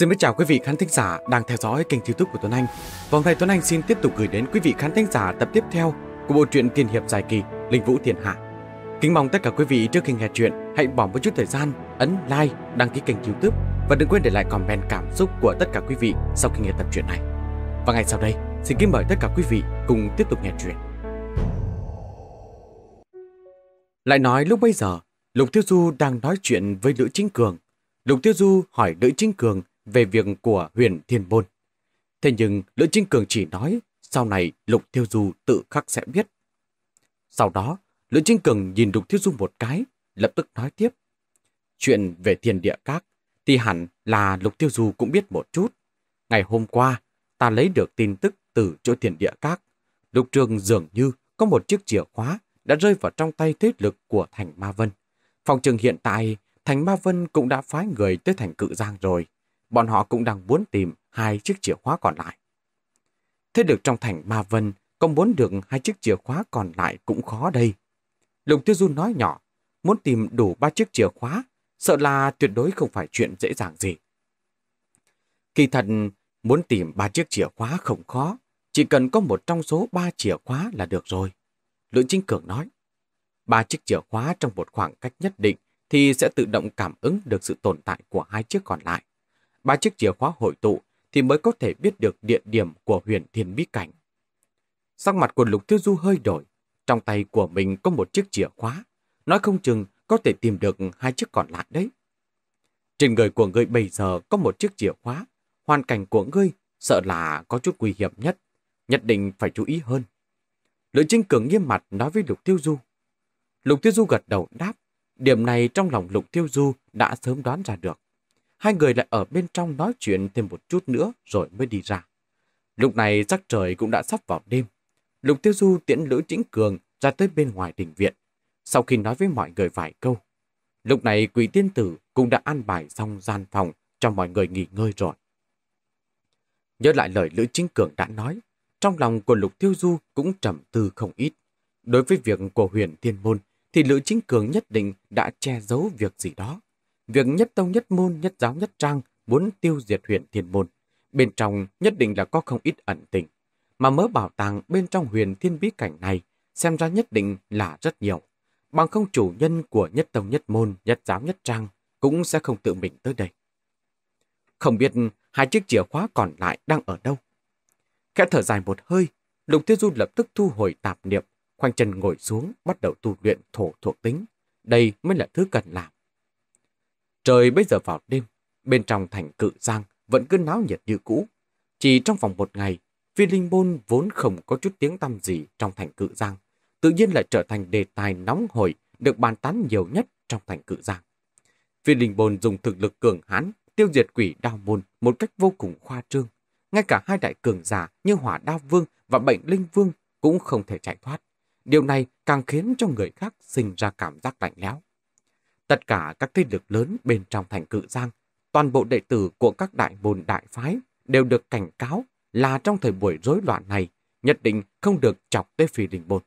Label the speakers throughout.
Speaker 1: Xin mến chào quý vị khán thính giả đang theo dõi kênh youtube của Tuấn Anh. Vòng hôm Tuấn Anh xin tiếp tục gửi đến quý vị khán thính giả tập tiếp theo của bộ truyện tiền hiệp dài kỳ Linh Vũ Thiên Hạ. Kính mong tất cả quý vị trước khi nghe chuyện hãy bỏ một chút thời gian ấn like, đăng ký kênh youtube và đừng quên để lại comment cảm xúc của tất cả quý vị sau khi nghe tập truyện này. Và ngày sau đây, xin kính mời tất cả quý vị cùng tiếp tục nghe chuyện. Lại nói lúc bây giờ, Lục Tiêu Du đang nói chuyện với Lữ Chính Cường. Lục Tiêu Du hỏi Lữ Chính Cường về việc của huyền thiên môn. Thế nhưng Lữ Trinh Cường chỉ nói sau này Lục Thiêu Du tự khắc sẽ biết. Sau đó, Lữ Trinh Cường nhìn Lục Thiêu Du một cái, lập tức nói tiếp. Chuyện về thiên địa các thì hẳn là Lục Thiêu Du cũng biết một chút. Ngày hôm qua, ta lấy được tin tức từ chỗ thiên địa các. Lục Trường dường như có một chiếc chìa khóa đã rơi vào trong tay thế lực của Thành Ma Vân. Phòng trường hiện tại, Thành Ma Vân cũng đã phái người tới thành cự giang rồi bọn họ cũng đang muốn tìm hai chiếc chìa khóa còn lại. Thế được trong thành Ma Vân, công muốn được hai chiếc chìa khóa còn lại cũng khó đây. Lục Tiêu Du nói nhỏ, muốn tìm đủ ba chiếc chìa khóa, sợ là tuyệt đối không phải chuyện dễ dàng gì. Kỳ thật, muốn tìm ba chiếc chìa khóa không khó, chỉ cần có một trong số ba chìa khóa là được rồi. Lưỡng Chính Cường nói, ba chiếc chìa khóa trong một khoảng cách nhất định thì sẽ tự động cảm ứng được sự tồn tại của hai chiếc còn lại ba chiếc chìa khóa hội tụ thì mới có thể biết được địa điểm của huyền thiên bí cảnh. Sắc mặt của Lục Tiêu Du hơi đổi, trong tay của mình có một chiếc chìa khóa, nói không chừng có thể tìm được hai chiếc còn lại đấy. Trên người của ngươi bây giờ có một chiếc chìa khóa, hoàn cảnh của ngươi sợ là có chút nguy hiểm nhất, nhất định phải chú ý hơn. Lữ Trinh Cường nghiêm mặt nói với Lục Tiêu Du. Lục Tiêu Du gật đầu đáp, điểm này trong lòng Lục Tiêu Du đã sớm đoán ra được hai người lại ở bên trong nói chuyện thêm một chút nữa rồi mới đi ra. Lúc này chắc trời cũng đã sắp vào đêm. Lục Tiêu Du tiễn Lữ chính Cường ra tới bên ngoài đình viện. Sau khi nói với mọi người vài câu, lúc này quỷ tiên tử cũng đã an bài xong gian phòng cho mọi người nghỉ ngơi rồi. Nhớ lại lời Lữ Chính Cường đã nói, trong lòng của Lục Tiêu Du cũng trầm tư không ít. Đối với việc của huyền thiên môn, thì Lữ Chính Cường nhất định đã che giấu việc gì đó việc nhất tông nhất môn, nhất giáo nhất trang muốn tiêu diệt huyện Thiên Môn. Bên trong nhất định là có không ít ẩn tình. Mà mớ bảo tàng bên trong huyền thiên bí cảnh này xem ra nhất định là rất nhiều. Bằng không chủ nhân của nhất tông nhất môn, nhất giáo nhất trang cũng sẽ không tự mình tới đây. Không biết hai chiếc chìa khóa còn lại đang ở đâu. Khẽ thở dài một hơi, Lục Tiêu Du lập tức thu hồi tạp niệm, khoanh chân ngồi xuống bắt đầu tu luyện thổ thuộc tính. Đây mới là thứ cần làm. Trời bây giờ vào đêm, bên trong thành cự giang vẫn cứ náo nhiệt như cũ. Chỉ trong vòng một ngày, phi linh môn vốn không có chút tiếng tăm gì trong thành cự giang, tự nhiên lại trở thành đề tài nóng hổi được bàn tán nhiều nhất trong thành cự giang. phi linh môn dùng thực lực cường hãn tiêu diệt quỷ đao môn một cách vô cùng khoa trương. Ngay cả hai đại cường giả như hỏa đao vương và bệnh linh vương cũng không thể chạy thoát. Điều này càng khiến cho người khác sinh ra cảm giác lạnh lẽo. Tất cả các thế lực lớn bên trong thành cự giang, toàn bộ đệ tử của các đại môn đại phái đều được cảnh cáo là trong thời buổi rối loạn này, nhất định không được chọc tới phi đình bột.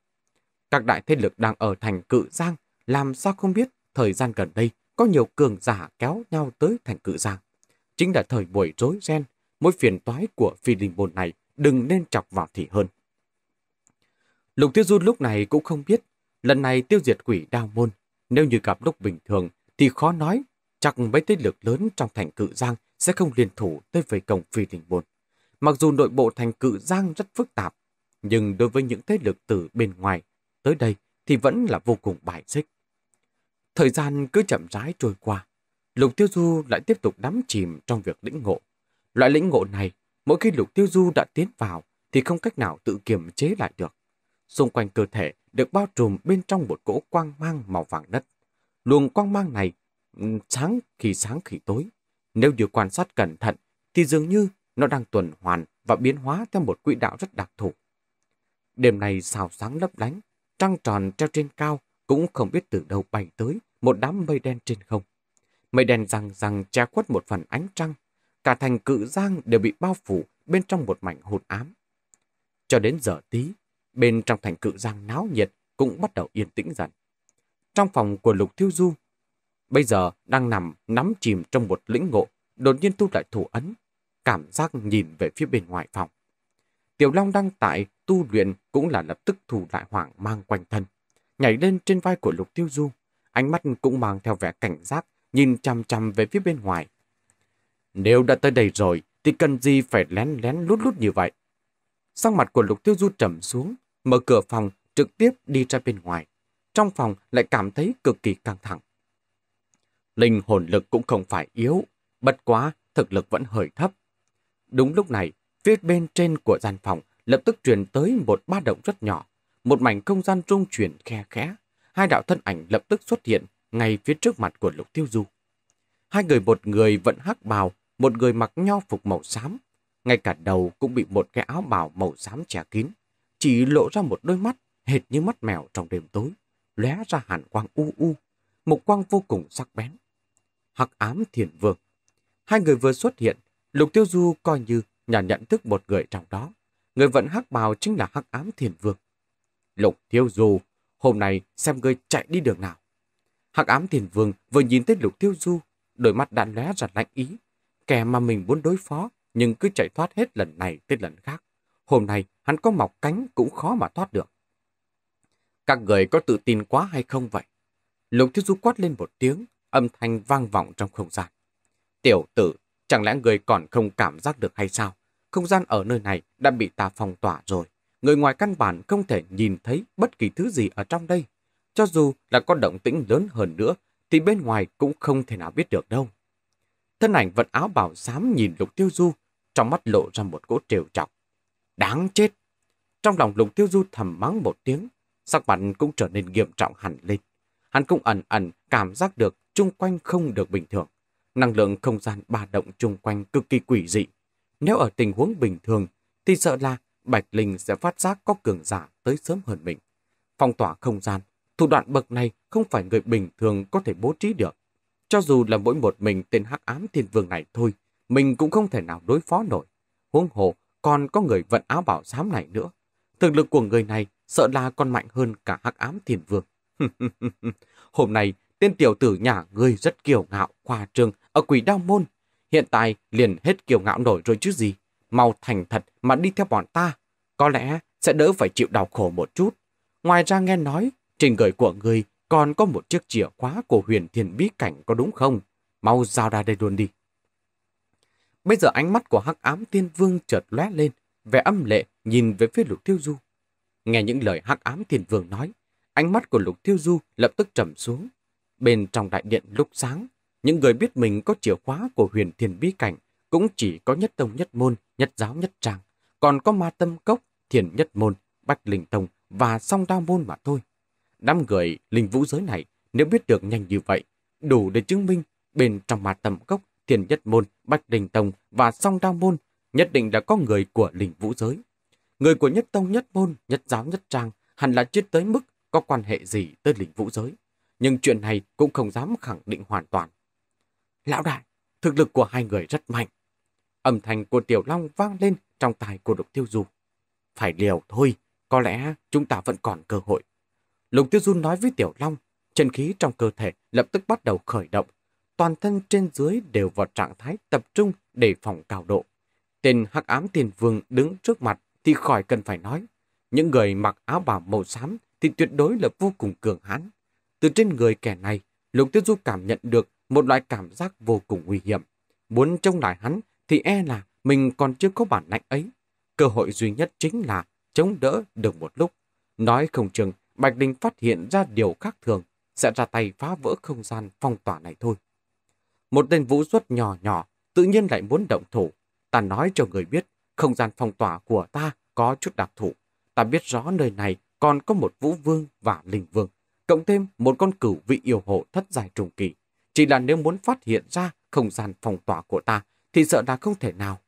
Speaker 1: Các đại thế lực đang ở thành cự giang, làm sao không biết thời gian gần đây có nhiều cường giả kéo nhau tới thành cự giang. Chính là thời buổi rối ren, mỗi phiền toái của phi đình bột này đừng nên chọc vào thì hơn. Lục Tiêu Du lúc này cũng không biết, lần này tiêu diệt quỷ đao môn nếu như gặp lúc bình thường thì khó nói, chắc mấy thế lực lớn trong thành cự giang sẽ không liên thủ tới về cổng phi đình môn. Mặc dù nội bộ thành cự giang rất phức tạp, nhưng đối với những thế lực từ bên ngoài tới đây thì vẫn là vô cùng bài xích. Thời gian cứ chậm rãi trôi qua, Lục Tiêu Du lại tiếp tục đắm chìm trong việc lĩnh ngộ. Loại lĩnh ngộ này, mỗi khi Lục Tiêu Du đã tiến vào thì không cách nào tự kiềm chế lại được. Xung quanh cơ thể được bao trùm bên trong một cỗ quang mang màu vàng đất luồng quang mang này ừ, sáng khi sáng khi tối. Nếu như quan sát cẩn thận thì dường như nó đang tuần hoàn và biến hóa theo một quỹ đạo rất đặc thù. Đêm này sao sáng lấp lánh, trăng tròn treo trên cao cũng không biết từ đâu bay tới một đám mây đen trên không. Mây đen rằng rằng che khuất một phần ánh trăng, cả thành cự giang đều bị bao phủ bên trong một mảnh hụt ám. Cho đến giờ tí, bên trong thành cự giang náo nhiệt cũng bắt đầu yên tĩnh dần trong phòng của Lục Thiêu Du. Bây giờ đang nằm nắm chìm trong một lĩnh ngộ, đột nhiên tu lại thủ ấn, cảm giác nhìn về phía bên ngoài phòng. Tiểu Long đang tại tu luyện cũng là lập tức thủ lại hoảng mang quanh thân, nhảy lên trên vai của Lục Tiêu Du, ánh mắt cũng mang theo vẻ cảnh giác, nhìn chăm chăm về phía bên ngoài. Nếu đã tới đây rồi, thì cần gì phải lén lén lút lút như vậy? Sang mặt của Lục Tiêu Du trầm xuống, mở cửa phòng, trực tiếp đi ra bên ngoài trong phòng lại cảm thấy cực kỳ căng thẳng. Linh hồn lực cũng không phải yếu, bất quá thực lực vẫn hơi thấp. Đúng lúc này, phía bên trên của gian phòng lập tức truyền tới một ba động rất nhỏ, một mảnh không gian trung chuyển khe khẽ. Hai đạo thân ảnh lập tức xuất hiện ngay phía trước mặt của Lục Tiêu Du. Hai người một người vẫn hắc bào, một người mặc nho phục màu xám. Ngay cả đầu cũng bị một cái áo bào màu xám che kín, chỉ lộ ra một đôi mắt hệt như mắt mèo trong đêm tối lóe ra hàn quang u u, một quang vô cùng sắc bén. Hắc ám thiền vương. Hai người vừa xuất hiện, Lục Tiêu Du coi như nhà nhận thức một người trong đó. Người vẫn hắc bào chính là hắc ám thiền vương. Lục Tiêu Du, hôm nay xem ngươi chạy đi đường nào. Hắc ám thiền vương vừa nhìn thấy Lục Tiêu Du, đôi mắt đã lóe ra lạnh ý. Kẻ mà mình muốn đối phó, nhưng cứ chạy thoát hết lần này tới lần khác. Hôm nay hắn có mọc cánh cũng khó mà thoát được. Các người có tự tin quá hay không vậy? Lục Thiếu Du quát lên một tiếng, âm thanh vang vọng trong không gian. Tiểu tử, chẳng lẽ người còn không cảm giác được hay sao? Không gian ở nơi này đã bị ta phong tỏa rồi. Người ngoài căn bản không thể nhìn thấy bất kỳ thứ gì ở trong đây. Cho dù là có động tĩnh lớn hơn nữa, thì bên ngoài cũng không thể nào biết được đâu. Thân ảnh vận áo bảo dám nhìn Lục Tiêu Du, trong mắt lộ ra một cỗ trều trọc. Đáng chết! Trong lòng Lục Tiêu Du thầm mắng một tiếng, Sắc mặt cũng trở nên nghiêm trọng hẳn lên. Hắn cũng ẩn ẩn cảm giác được chung quanh không được bình thường. Năng lượng không gian ba động chung quanh cực kỳ quỷ dị. Nếu ở tình huống bình thường, thì sợ là Bạch Linh sẽ phát giác có cường giả tới sớm hơn mình. Phong tỏa không gian, thủ đoạn bậc này không phải người bình thường có thể bố trí được. Cho dù là mỗi một mình tên hắc ám thiên vương này thôi, mình cũng không thể nào đối phó nổi. Huống hồ còn có người vận áo bảo giám này nữa. Thực lực của người này sợ là còn mạnh hơn cả hắc ám thiền vương. Hôm nay, tên tiểu tử nhà ngươi rất kiều ngạo, khoa trương, ở quỷ đao môn. Hiện tại liền hết kiều ngạo nổi rồi chứ gì. Mau thành thật mà đi theo bọn ta. Có lẽ sẽ đỡ phải chịu đau khổ một chút. Ngoài ra nghe nói, trên người của ngươi còn có một chiếc chìa khóa của huyền thiền bí cảnh có đúng không? Mau giao ra đây luôn đi. Bây giờ ánh mắt của hắc ám tiên vương chợt lóe lên, vẻ âm lệ nhìn về phía lục tiêu du. Nghe những lời hắc ám thiền vương nói, ánh mắt của Lục Thiêu Du lập tức trầm xuống. Bên trong đại điện lúc sáng, những người biết mình có chìa khóa của huyền thiền bí cảnh cũng chỉ có nhất tông nhất môn, nhất giáo nhất trang, còn có ma tâm cốc, thiền nhất môn, bách linh tông và song đao môn mà thôi. Đám người linh vũ giới này nếu biết được nhanh như vậy, đủ để chứng minh bên trong ma tâm cốc, thiền nhất môn, bách linh tông và song đao môn nhất định đã có người của linh vũ giới người của nhất tông nhất môn, nhất giáo nhất trang hẳn là chưa tới mức có quan hệ gì tới lĩnh vũ giới. Nhưng chuyện này cũng không dám khẳng định hoàn toàn. Lão đại, thực lực của hai người rất mạnh. Âm thanh của Tiểu Long vang lên trong tai của Lục Tiêu Du. Phải liều thôi, có lẽ chúng ta vẫn còn cơ hội. Lục Tiêu Du nói với Tiểu Long, chân khí trong cơ thể lập tức bắt đầu khởi động. Toàn thân trên dưới đều vào trạng thái tập trung để phòng cao độ. Tên hắc ám tiền vương đứng trước mặt thì khỏi cần phải nói. Những người mặc áo bảo màu xám thì tuyệt đối là vô cùng cường hãn. Từ trên người kẻ này, Lục Tiêu Du cảm nhận được một loại cảm giác vô cùng nguy hiểm. Muốn trông lại hắn thì e là mình còn chưa có bản lãnh ấy. Cơ hội duy nhất chính là chống đỡ được một lúc. Nói không chừng, Bạch Linh phát hiện ra điều khác thường, sẽ ra tay phá vỡ không gian phong tỏa này thôi. Một tên vũ xuất nhỏ nhỏ, tự nhiên lại muốn động thủ. Ta nói cho người biết, không gian phong tỏa của ta có chút đặc thù. Ta biết rõ nơi này còn có một vũ vương và linh vương. Cộng thêm một con cửu vị yêu hộ thất giải trùng kỳ. Chỉ là nếu muốn phát hiện ra không gian phong tỏa của ta thì sợ là không thể nào.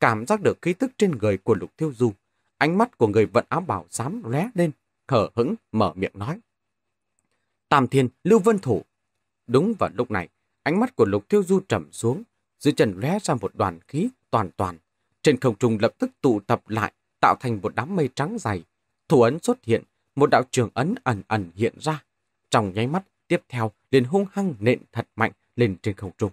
Speaker 1: Cảm giác được khí tức trên người của lục thiêu du. Ánh mắt của người vận áo bảo dám lé lên, hở hững, mở miệng nói. Tam thiên, lưu vân thủ. Đúng vào lúc này, ánh mắt của lục thiêu du trầm xuống, dưới chân lé ra một đoàn khí toàn toàn trên không trung lập tức tụ tập lại, tạo thành một đám mây trắng dày. Thủ ấn xuất hiện, một đạo trường ấn ẩn ẩn hiện ra. Trong nháy mắt, tiếp theo liền hung hăng nện thật mạnh lên trên không trung.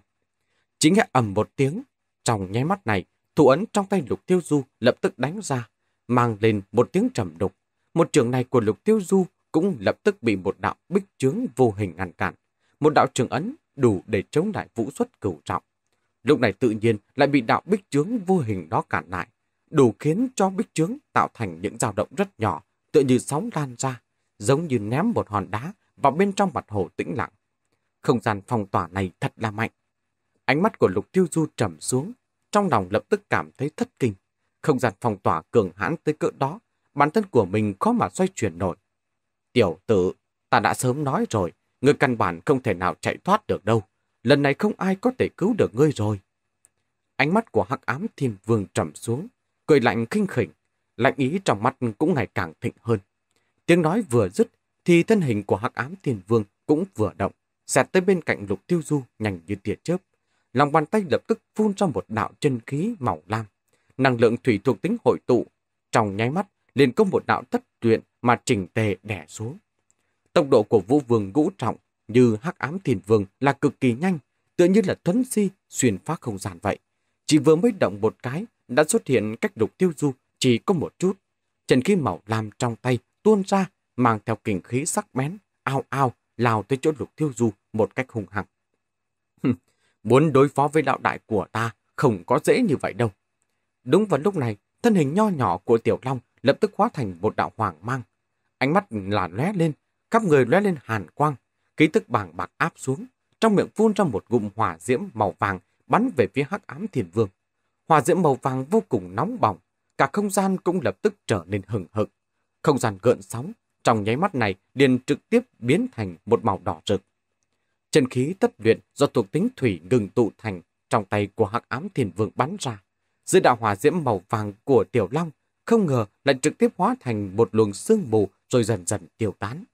Speaker 1: Chính nghe ầm một tiếng, trong nháy mắt này, thủ ấn trong tay lục tiêu du lập tức đánh ra, mang lên một tiếng trầm đục. Một trường này của lục tiêu du cũng lập tức bị một đạo bích chướng vô hình ngăn cản. Một đạo trường ấn đủ để chống lại vũ xuất cửu trọng. Lúc này tự nhiên lại bị đạo bích trướng vô hình đó cản lại, đủ khiến cho bích trướng tạo thành những dao động rất nhỏ, tựa như sóng lan ra, giống như ném một hòn đá vào bên trong mặt hồ tĩnh lặng. Không gian phong tỏa này thật là mạnh. Ánh mắt của Lục Tiêu Du trầm xuống, trong lòng lập tức cảm thấy thất kinh. Không gian phong tỏa cường hãn tới cỡ đó, bản thân của mình khó mà xoay chuyển nổi. Tiểu tử, ta đã sớm nói rồi, người căn bản không thể nào chạy thoát được đâu lần này không ai có thể cứu được ngươi rồi. Ánh mắt của hắc ám thiên vương trầm xuống, cười lạnh khinh khỉnh, lạnh ý trong mắt cũng ngày càng thịnh hơn. Tiếng nói vừa dứt thì thân hình của hắc ám thiên vương cũng vừa động, xẹt tới bên cạnh lục tiêu du nhanh như tia chớp. Lòng bàn tay lập tức phun ra một đạo chân khí màu lam. Năng lượng thủy thuộc tính hội tụ, trong nháy mắt liền có một đạo thất tuyện mà trình tề đẻ xuống. Tốc độ của vũ vương ngũ trọng như hắc ám thiền vương là cực kỳ nhanh, tựa như là thuấn si xuyên phá không gian vậy. Chỉ vừa mới động một cái đã xuất hiện cách đục tiêu du chỉ có một chút. Trần khí màu lam trong tay tuôn ra mang theo kình khí sắc bén, ao ao lao tới chỗ lục tiêu du một cách hung hăng. Muốn đối phó với đạo đại của ta không có dễ như vậy đâu. Đúng vào lúc này, thân hình nho nhỏ của Tiểu Long lập tức hóa thành một đạo hoàng mang. Ánh mắt là lóe lên, khắp người lóe lên hàn quang, ký tức bàng bạc áp xuống, trong miệng phun ra một gụm hỏa diễm màu vàng bắn về phía hắc ám thiền vương. Hỏa diễm màu vàng vô cùng nóng bỏng, cả không gian cũng lập tức trở nên hừng hực. Không gian gợn sóng, trong nháy mắt này liền trực tiếp biến thành một màu đỏ rực. Chân khí tất luyện do thuộc tính thủy ngừng tụ thành trong tay của hắc ám thiền vương bắn ra. Dưới đạo hỏa diễm màu vàng của tiểu long, không ngờ lại trực tiếp hóa thành một luồng sương mù rồi dần dần tiêu tán.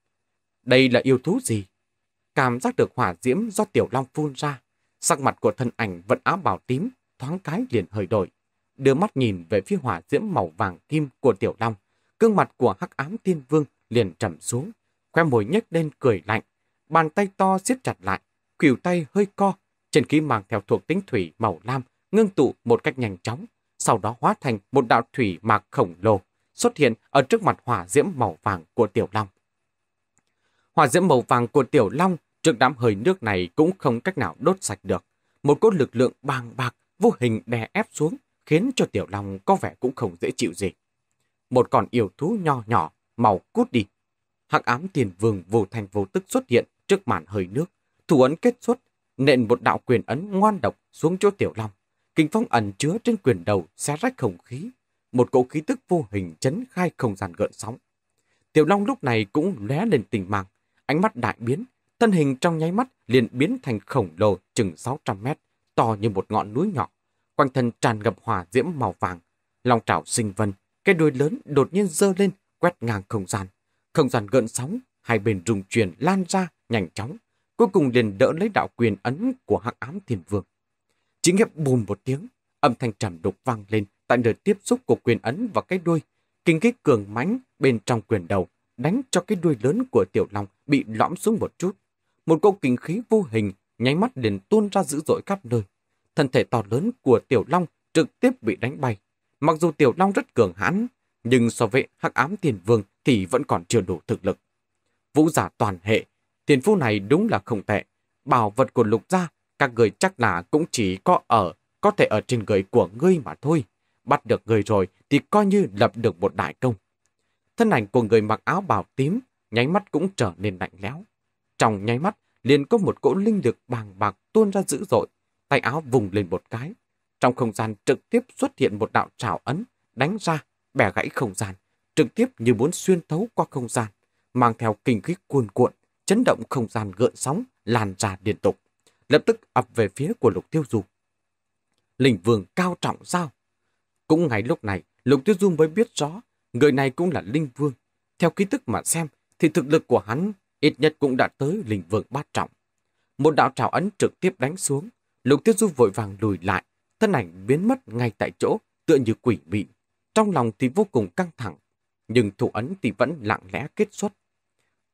Speaker 1: Đây là yêu thú gì? cảm giác được hỏa diễm do tiểu long phun ra. Sắc mặt của thân ảnh vẫn áo bào tím, thoáng cái liền hơi đổi. Đưa mắt nhìn về phía hỏa diễm màu vàng kim của tiểu long, gương mặt của hắc ám thiên vương liền trầm xuống, khoe môi nhếch lên cười lạnh, bàn tay to siết chặt lại, khuỷu tay hơi co, trên khí mang theo thuộc tính thủy màu lam ngưng tụ một cách nhanh chóng, sau đó hóa thành một đạo thủy mạc khổng lồ xuất hiện ở trước mặt hỏa diễm màu vàng của tiểu long. Hỏa diễm màu vàng của tiểu long Trước đám hơi nước này cũng không cách nào đốt sạch được. Một cốt lực lượng bàng bạc, vô hình đè ép xuống, khiến cho Tiểu Long có vẻ cũng không dễ chịu gì. Một con yêu thú nho nhỏ, màu cút đi. Hắc ám tiền vương vô thành vô tức xuất hiện trước màn hơi nước. Thủ ấn kết xuất, nện một đạo quyền ấn ngoan độc xuống chỗ Tiểu Long. Kinh phong ẩn chứa trên quyền đầu xé rách không khí. Một cỗ khí tức vô hình chấn khai không gian gợn sóng. Tiểu Long lúc này cũng lóe lên tình mạng, ánh mắt đại biến, thân hình trong nháy mắt liền biến thành khổng lồ chừng 600 mét, to như một ngọn núi nhỏ. Quanh thân tràn ngập hỏa diễm màu vàng, lòng trảo sinh vân, cái đuôi lớn đột nhiên dơ lên, quét ngang không gian. Không gian gợn sóng, hai bên rùng truyền lan ra nhanh chóng, cuối cùng liền đỡ lấy đạo quyền ấn của hắc ám thiền vương. Chỉ nghe bùm một tiếng, âm thanh trầm đục vang lên tại nơi tiếp xúc của quyền ấn và cái đuôi, kinh kích cường mãnh bên trong quyền đầu đánh cho cái đuôi lớn của tiểu long bị lõm xuống một chút, một cỗ kinh khí vô hình, nháy mắt liền tuôn ra dữ dội khắp nơi. Thân thể to lớn của Tiểu Long trực tiếp bị đánh bay. Mặc dù Tiểu Long rất cường hãn, nhưng so với hắc ám tiền vương thì vẫn còn chưa đủ thực lực. Vũ giả toàn hệ, tiền phu này đúng là không tệ. Bảo vật của lục gia, các người chắc là cũng chỉ có ở, có thể ở trên người của ngươi mà thôi. Bắt được người rồi thì coi như lập được một đại công. Thân ảnh của người mặc áo bào tím, nháy mắt cũng trở nên lạnh lẽo. Trong nháy mắt, liền có một cỗ linh lực bàng bạc tuôn ra dữ dội, tay áo vùng lên một cái. Trong không gian trực tiếp xuất hiện một đạo trào ấn, đánh ra, bẻ gãy không gian, trực tiếp như muốn xuyên thấu qua không gian, mang theo kinh khí cuồn cuộn, chấn động không gian gợn sóng, lan ra liên tục, lập tức ập về phía của lục tiêu du. linh vương cao trọng sao? Cũng ngay lúc này, lục tiêu du mới biết rõ, người này cũng là linh vương. Theo ký tức mà xem, thì thực lực của hắn ít nhất cũng đã tới lĩnh vực bát trọng. Một đạo trảo ấn trực tiếp đánh xuống, lục tiêu du vội vàng lùi lại, thân ảnh biến mất ngay tại chỗ, tựa như quỷ mị. Trong lòng thì vô cùng căng thẳng, nhưng thủ ấn thì vẫn lặng lẽ kết xuất.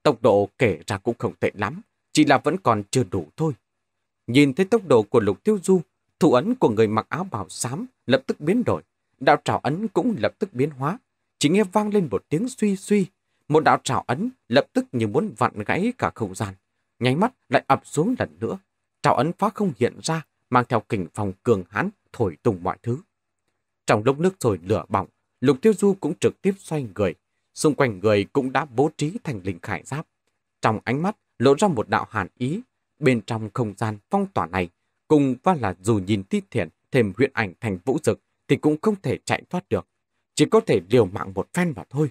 Speaker 1: Tốc độ kể ra cũng không tệ lắm, chỉ là vẫn còn chưa đủ thôi. Nhìn thấy tốc độ của lục tiêu du, thủ ấn của người mặc áo bào xám lập tức biến đổi, đạo trảo ấn cũng lập tức biến hóa, chỉ nghe vang lên một tiếng suy suy một đạo trảo ấn lập tức như muốn vặn gãy cả không gian, nháy mắt lại ập xuống lần nữa. Trảo ấn phá không hiện ra, mang theo kình phòng cường hãn thổi tung mọi thứ. Trong lúc nước sôi lửa bỏng, Lục Tiêu Du cũng trực tiếp xoay người, xung quanh người cũng đã bố trí thành linh khải giáp. Trong ánh mắt lộ ra một đạo hàn ý, bên trong không gian phong tỏa này, cùng và là dù nhìn ti thiện thêm huyện ảnh thành vũ dực thì cũng không thể chạy thoát được, chỉ có thể liều mạng một phen mà thôi.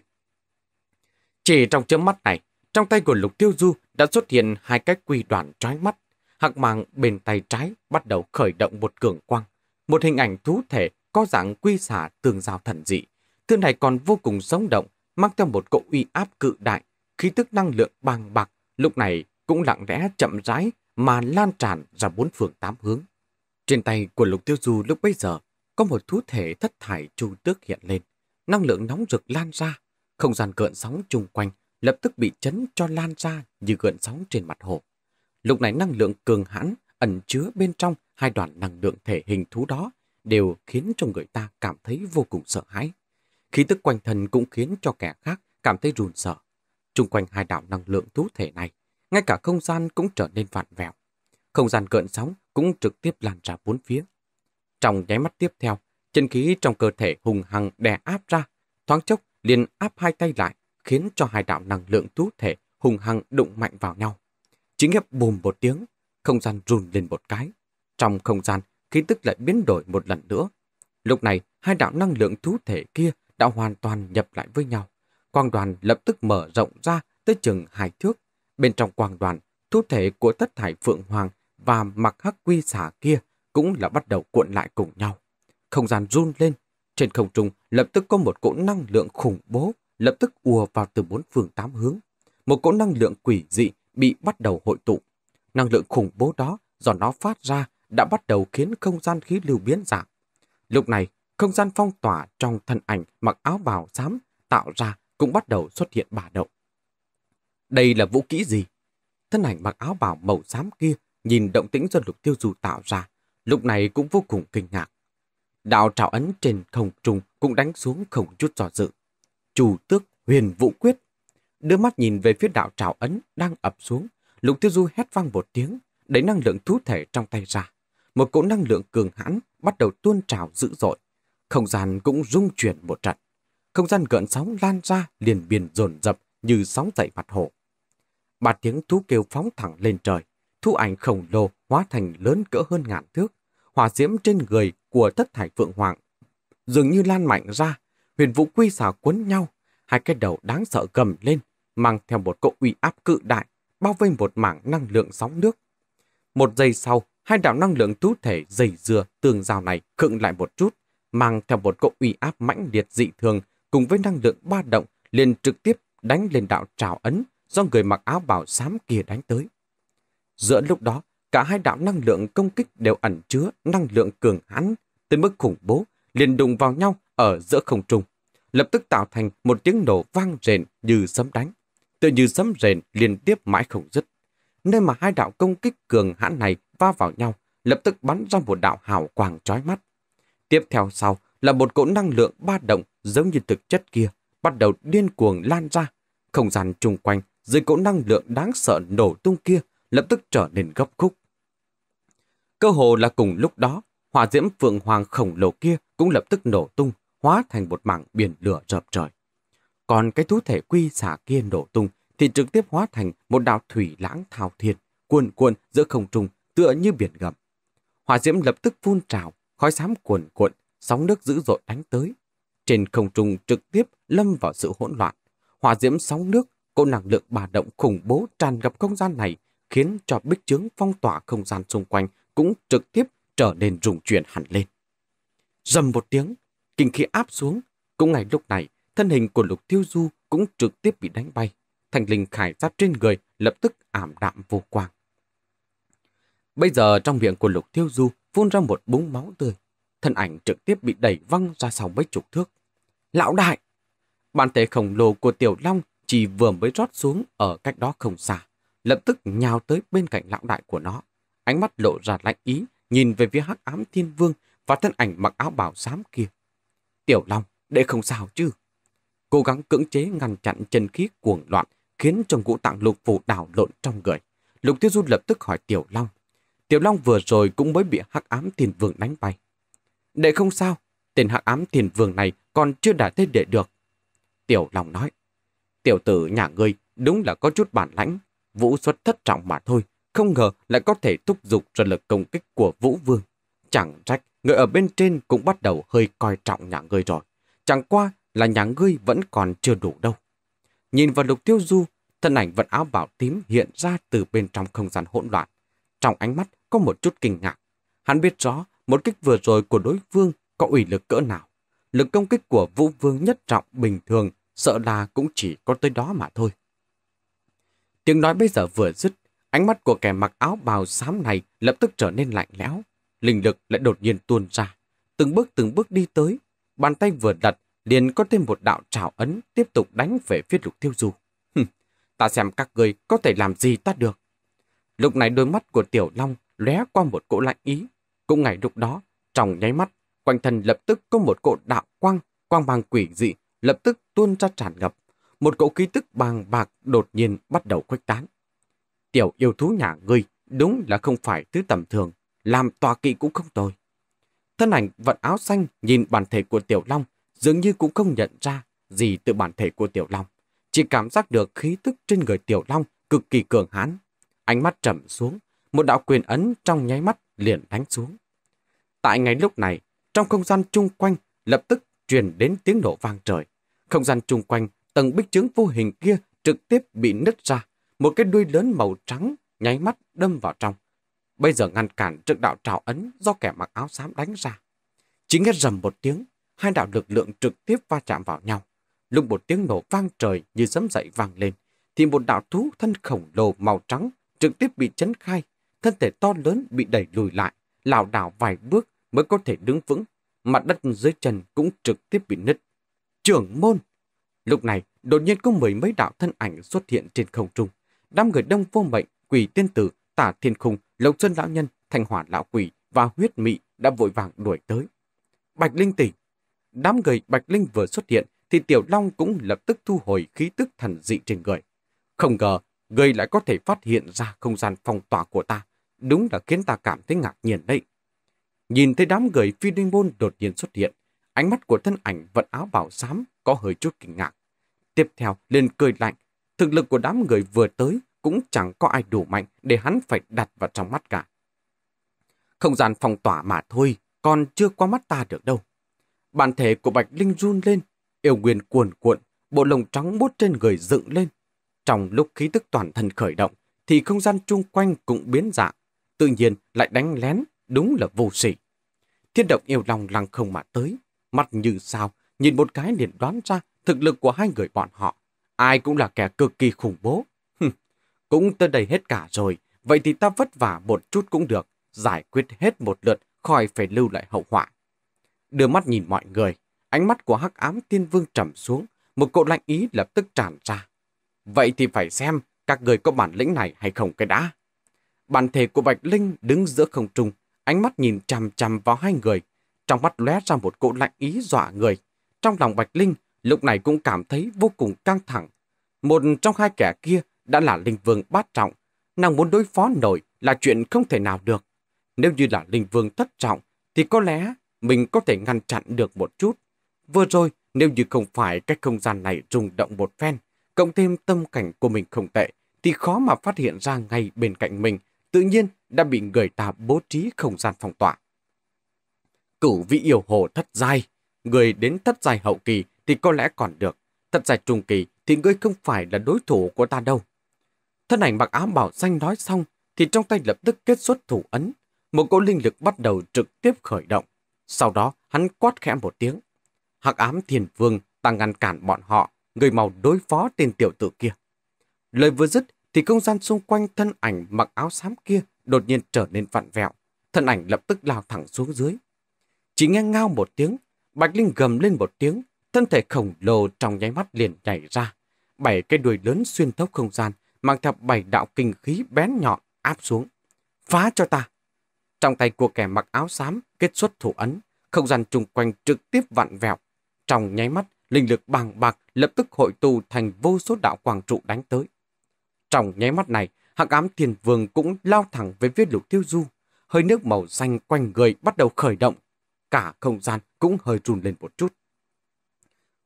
Speaker 1: Chỉ trong chớp mắt này, trong tay của Lục Tiêu Du đã xuất hiện hai cái quy đoàn trói mắt. Hạc mạng bên tay trái bắt đầu khởi động một cường quang. Một hình ảnh thú thể có dạng quy xả tương giao thần dị. Thứ này còn vô cùng sống động, mang theo một cỗ uy áp cự đại, khí tức năng lượng bàng bạc, lúc này cũng lặng lẽ chậm rãi mà lan tràn ra bốn phường tám hướng. Trên tay của Lục Tiêu Du lúc bấy giờ có một thú thể thất thải chu tước hiện lên. Năng lượng nóng rực lan ra, không gian gợn sóng chung quanh lập tức bị chấn cho lan ra như gợn sóng trên mặt hồ. Lúc này năng lượng cường hãn ẩn chứa bên trong hai đoàn năng lượng thể hình thú đó đều khiến cho người ta cảm thấy vô cùng sợ hãi. Khí tức quanh thân cũng khiến cho kẻ khác cảm thấy run sợ. Trung quanh hai đạo năng lượng thú thể này, ngay cả không gian cũng trở nên vạn vẹo. Không gian gợn sóng cũng trực tiếp lan ra bốn phía. Trong nháy mắt tiếp theo, chân khí trong cơ thể hùng hằng đè áp ra, thoáng chốc liền áp hai tay lại, khiến cho hai đạo năng lượng thú thể hùng hăng đụng mạnh vào nhau. Chính hiệp bùm một tiếng, không gian run lên một cái. Trong không gian, khí tức lại biến đổi một lần nữa. Lúc này, hai đạo năng lượng thú thể kia đã hoàn toàn nhập lại với nhau. Quang đoàn lập tức mở rộng ra tới chừng hai thước. Bên trong quang đoàn, thú thể của tất thải Phượng Hoàng và mặc hắc quy xả kia cũng là bắt đầu cuộn lại cùng nhau. Không gian run lên, trên không trung lập tức có một cỗ năng lượng khủng bố lập tức ùa vào từ bốn phương tám hướng. Một cỗ năng lượng quỷ dị bị bắt đầu hội tụ. Năng lượng khủng bố đó do nó phát ra đã bắt đầu khiến không gian khí lưu biến dạng. Lúc này, không gian phong tỏa trong thân ảnh mặc áo bào xám tạo ra cũng bắt đầu xuất hiện bà động. Đây là vũ kỹ gì? Thân ảnh mặc áo bào màu xám kia nhìn động tĩnh do lục tiêu dù tạo ra, lúc này cũng vô cùng kinh ngạc. Đạo trảo ấn trên không trung cũng đánh xuống không chút do dự. Chủ tước huyền vũ quyết. Đưa mắt nhìn về phía đạo trảo ấn đang ập xuống. Lục tiêu du hét vang một tiếng, đẩy năng lượng thú thể trong tay ra. Một cỗ năng lượng cường hãn bắt đầu tuôn trào dữ dội. Không gian cũng rung chuyển một trận. Không gian gợn sóng lan ra liền biển dồn dập như sóng dậy mặt hồ. Ba tiếng thú kêu phóng thẳng lên trời. thú ảnh khổng lồ hóa thành lớn cỡ hơn ngàn thước, hỏa diễm trên người của thất thải phượng hoàng. Dường như lan mạnh ra, huyền vũ quy xà cuốn nhau, hai cái đầu đáng sợ gầm lên, mang theo một cỗ uy áp cự đại, bao vây một mảng năng lượng sóng nước. Một giây sau, hai đạo năng lượng tú thể dày dừa tường rào này khựng lại một chút, mang theo một cỗ uy áp mãnh liệt dị thường cùng với năng lượng ba động liền trực tiếp đánh lên đạo trào ấn do người mặc áo bảo xám kia đánh tới. Giữa lúc đó, Cả hai đạo năng lượng công kích đều ẩn chứa năng lượng cường hãn tới mức khủng bố, liền đụng vào nhau ở giữa không trung, lập tức tạo thành một tiếng nổ vang rền như sấm đánh, tự như sấm rền liên tiếp mãi không dứt. Nơi mà hai đạo công kích cường hãn này va vào nhau, lập tức bắn ra một đạo hào quang chói mắt. Tiếp theo sau là một cỗ năng lượng ba động giống như thực chất kia, bắt đầu điên cuồng lan ra. Không gian chung quanh dưới cỗ năng lượng đáng sợ nổ tung kia lập tức trở nên gấp khúc. Cơ hồ là cùng lúc đó, hỏa diễm phượng hoàng khổng lồ kia cũng lập tức nổ tung, hóa thành một mảng biển lửa rợp trời. Còn cái thú thể quy xả kia nổ tung thì trực tiếp hóa thành một đạo thủy lãng thao thiên, cuồn cuộn giữa không trung, tựa như biển gầm. Hỏa diễm lập tức phun trào, khói xám cuồn cuộn, sóng nước dữ dội đánh tới. Trên không trung trực tiếp lâm vào sự hỗn loạn. Hỏa diễm sóng nước, cỗ năng lượng bà động khủng bố tràn ngập không gian này khiến cho bích chướng phong tỏa không gian xung quanh cũng trực tiếp trở nên rùng chuyển hẳn lên. Dầm một tiếng, kinh khí áp xuống, cũng ngay lúc này, thân hình của Lục Tiêu Du cũng trực tiếp bị đánh bay. Thành linh khải giáp trên người lập tức ảm đạm vô quang. Bây giờ trong miệng của Lục Tiêu Du phun ra một búng máu tươi. Thân ảnh trực tiếp bị đẩy văng ra sau mấy chục thước. Lão đại! Bàn tay khổng lồ của Tiểu Long chỉ vừa mới rót xuống ở cách đó không xa. Lập tức nhào tới bên cạnh lão đại của nó ánh mắt lộ ra lạnh ý, nhìn về phía hắc ám thiên vương và thân ảnh mặc áo bảo xám kia. Tiểu Long, để không sao chứ. Cố gắng cưỡng chế ngăn chặn chân khí cuồng loạn, khiến trong ngũ tạng lục phủ đảo lộn trong người. Lục Tiêu Du lập tức hỏi Tiểu Long. Tiểu Long vừa rồi cũng mới bị hắc ám thiên vương đánh bay. Để không sao, tên hắc ám thiên vương này còn chưa đã thế để được. Tiểu Long nói, tiểu tử nhà ngươi đúng là có chút bản lãnh, vũ xuất thất trọng mà thôi, không ngờ lại có thể thúc giục ra lực công kích của Vũ Vương. Chẳng trách, người ở bên trên cũng bắt đầu hơi coi trọng nhà ngươi rồi. Chẳng qua là nhà ngươi vẫn còn chưa đủ đâu. Nhìn vào lục tiêu du, thân ảnh vận áo bảo tím hiện ra từ bên trong không gian hỗn loạn. Trong ánh mắt có một chút kinh ngạc. Hắn biết rõ một kích vừa rồi của đối phương có ủy lực cỡ nào. Lực công kích của vũ vương nhất trọng bình thường sợ là cũng chỉ có tới đó mà thôi. Tiếng nói bây giờ vừa dứt, Ánh mắt của kẻ mặc áo bào xám này lập tức trở nên lạnh lẽo. Linh lực lại đột nhiên tuôn ra. Từng bước từng bước đi tới. Bàn tay vừa đặt, liền có thêm một đạo trảo ấn tiếp tục đánh về phía lục tiêu du. ta xem các người có thể làm gì ta được. Lúc này đôi mắt của Tiểu Long lóe qua một cỗ lạnh ý. Cũng ngày lúc đó, trong nháy mắt, quanh thân lập tức có một cỗ đạo quang, quang mang quỷ dị, lập tức tuôn ra tràn ngập. Một cỗ khí tức bàng bạc đột nhiên bắt đầu khuếch tán. Tiểu yêu thú nhà ngươi đúng là không phải thứ tầm thường, làm tòa kỵ cũng không tồi. Thân ảnh vận áo xanh nhìn bản thể của Tiểu Long dường như cũng không nhận ra gì từ bản thể của Tiểu Long. Chỉ cảm giác được khí tức trên người Tiểu Long cực kỳ cường hãn. Ánh mắt trầm xuống, một đạo quyền ấn trong nháy mắt liền đánh xuống. Tại ngay lúc này, trong không gian chung quanh lập tức truyền đến tiếng nổ vang trời. Không gian chung quanh, tầng bích trướng vô hình kia trực tiếp bị nứt ra, một cái đuôi lớn màu trắng nháy mắt đâm vào trong. Bây giờ ngăn cản trước đạo trào ấn do kẻ mặc áo xám đánh ra. Chỉ nghe rầm một tiếng, hai đạo lực lượng trực tiếp va chạm vào nhau. Lúc một tiếng nổ vang trời như sấm dậy vang lên, thì một đạo thú thân khổng lồ màu trắng trực tiếp bị chấn khai, thân thể to lớn bị đẩy lùi lại, lảo đảo vài bước mới có thể đứng vững, mặt đất dưới chân cũng trực tiếp bị nứt. Trưởng môn! Lúc này, đột nhiên có mười mấy đạo thân ảnh xuất hiện trên không trung đám người đông vô mệnh, quỷ tiên tử, tả thiên khung, lộc xuân lão nhân, thanh hỏa lão quỷ và huyết mị đã vội vàng đuổi tới. Bạch Linh tỉnh. Đám người Bạch Linh vừa xuất hiện thì Tiểu Long cũng lập tức thu hồi khí tức thần dị trên người. Không ngờ, người lại có thể phát hiện ra không gian phong tỏa của ta. Đúng là khiến ta cảm thấy ngạc nhiên đấy. Nhìn thấy đám người phi đinh môn đột nhiên xuất hiện, ánh mắt của thân ảnh vận áo bảo xám có hơi chút kinh ngạc. Tiếp theo, liền cười lạnh, Thực lực của đám người vừa tới cũng chẳng có ai đủ mạnh để hắn phải đặt vào trong mắt cả. Không gian phong tỏa mà thôi, còn chưa qua mắt ta được đâu. Bản thể của Bạch Linh run lên, yêu nguyên cuồn cuộn, bộ lồng trắng bút trên người dựng lên. Trong lúc khí tức toàn thân khởi động, thì không gian chung quanh cũng biến dạng, tự nhiên lại đánh lén, đúng là vô sỉ. Thiên động yêu lòng lăng không mà tới, mặt như sao, nhìn một cái liền đoán ra thực lực của hai người bọn họ. Ai cũng là kẻ cực kỳ khủng bố. cũng tới đây hết cả rồi, vậy thì ta vất vả một chút cũng được, giải quyết hết một lượt khỏi phải lưu lại hậu họa. Đưa mắt nhìn mọi người, ánh mắt của hắc ám tiên vương trầm xuống, một cỗ lạnh ý lập tức tràn ra. Vậy thì phải xem các người có bản lĩnh này hay không cái đã. Bản thể của Bạch Linh đứng giữa không trung, ánh mắt nhìn chằm chằm vào hai người. Trong mắt lóe ra một cỗ lạnh ý dọa người. Trong lòng Bạch Linh lúc này cũng cảm thấy vô cùng căng thẳng. Một trong hai kẻ kia đã là linh vương bát trọng, nàng muốn đối phó nổi là chuyện không thể nào được. Nếu như là linh vương thất trọng, thì có lẽ mình có thể ngăn chặn được một chút. Vừa rồi, nếu như không phải cái không gian này rung động một phen, cộng thêm tâm cảnh của mình không tệ, thì khó mà phát hiện ra ngay bên cạnh mình, tự nhiên đã bị người ta bố trí không gian phong tỏa. Cửu vị yêu hồ thất giai, người đến thất giai hậu kỳ thì có lẽ còn được. Thật giải trùng kỳ thì ngươi không phải là đối thủ của ta đâu. Thân ảnh mặc áo bảo xanh nói xong thì trong tay lập tức kết xuất thủ ấn. Một cỗ linh lực bắt đầu trực tiếp khởi động. Sau đó hắn quát khẽ một tiếng. Hạc ám thiền vương ta ngăn cản bọn họ, người màu đối phó tên tiểu tử kia. Lời vừa dứt thì không gian xung quanh thân ảnh mặc áo xám kia đột nhiên trở nên vặn vẹo. Thân ảnh lập tức lao thẳng xuống dưới. Chỉ nghe ngao một tiếng, Bạch Linh gầm lên một tiếng, Thân thể khổng lồ trong nháy mắt liền nhảy ra. Bảy cái đuôi lớn xuyên thấu không gian, mang theo bảy đạo kinh khí bén nhọn áp xuống. Phá cho ta! Trong tay của kẻ mặc áo xám kết xuất thủ ấn, không gian chung quanh trực tiếp vặn vẹo. Trong nháy mắt, linh lực bàng bạc lập tức hội tụ thành vô số đạo quang trụ đánh tới. Trong nháy mắt này, hắc ám tiền vương cũng lao thẳng với phía lục tiêu du. Hơi nước màu xanh quanh người bắt đầu khởi động. Cả không gian cũng hơi run lên một chút.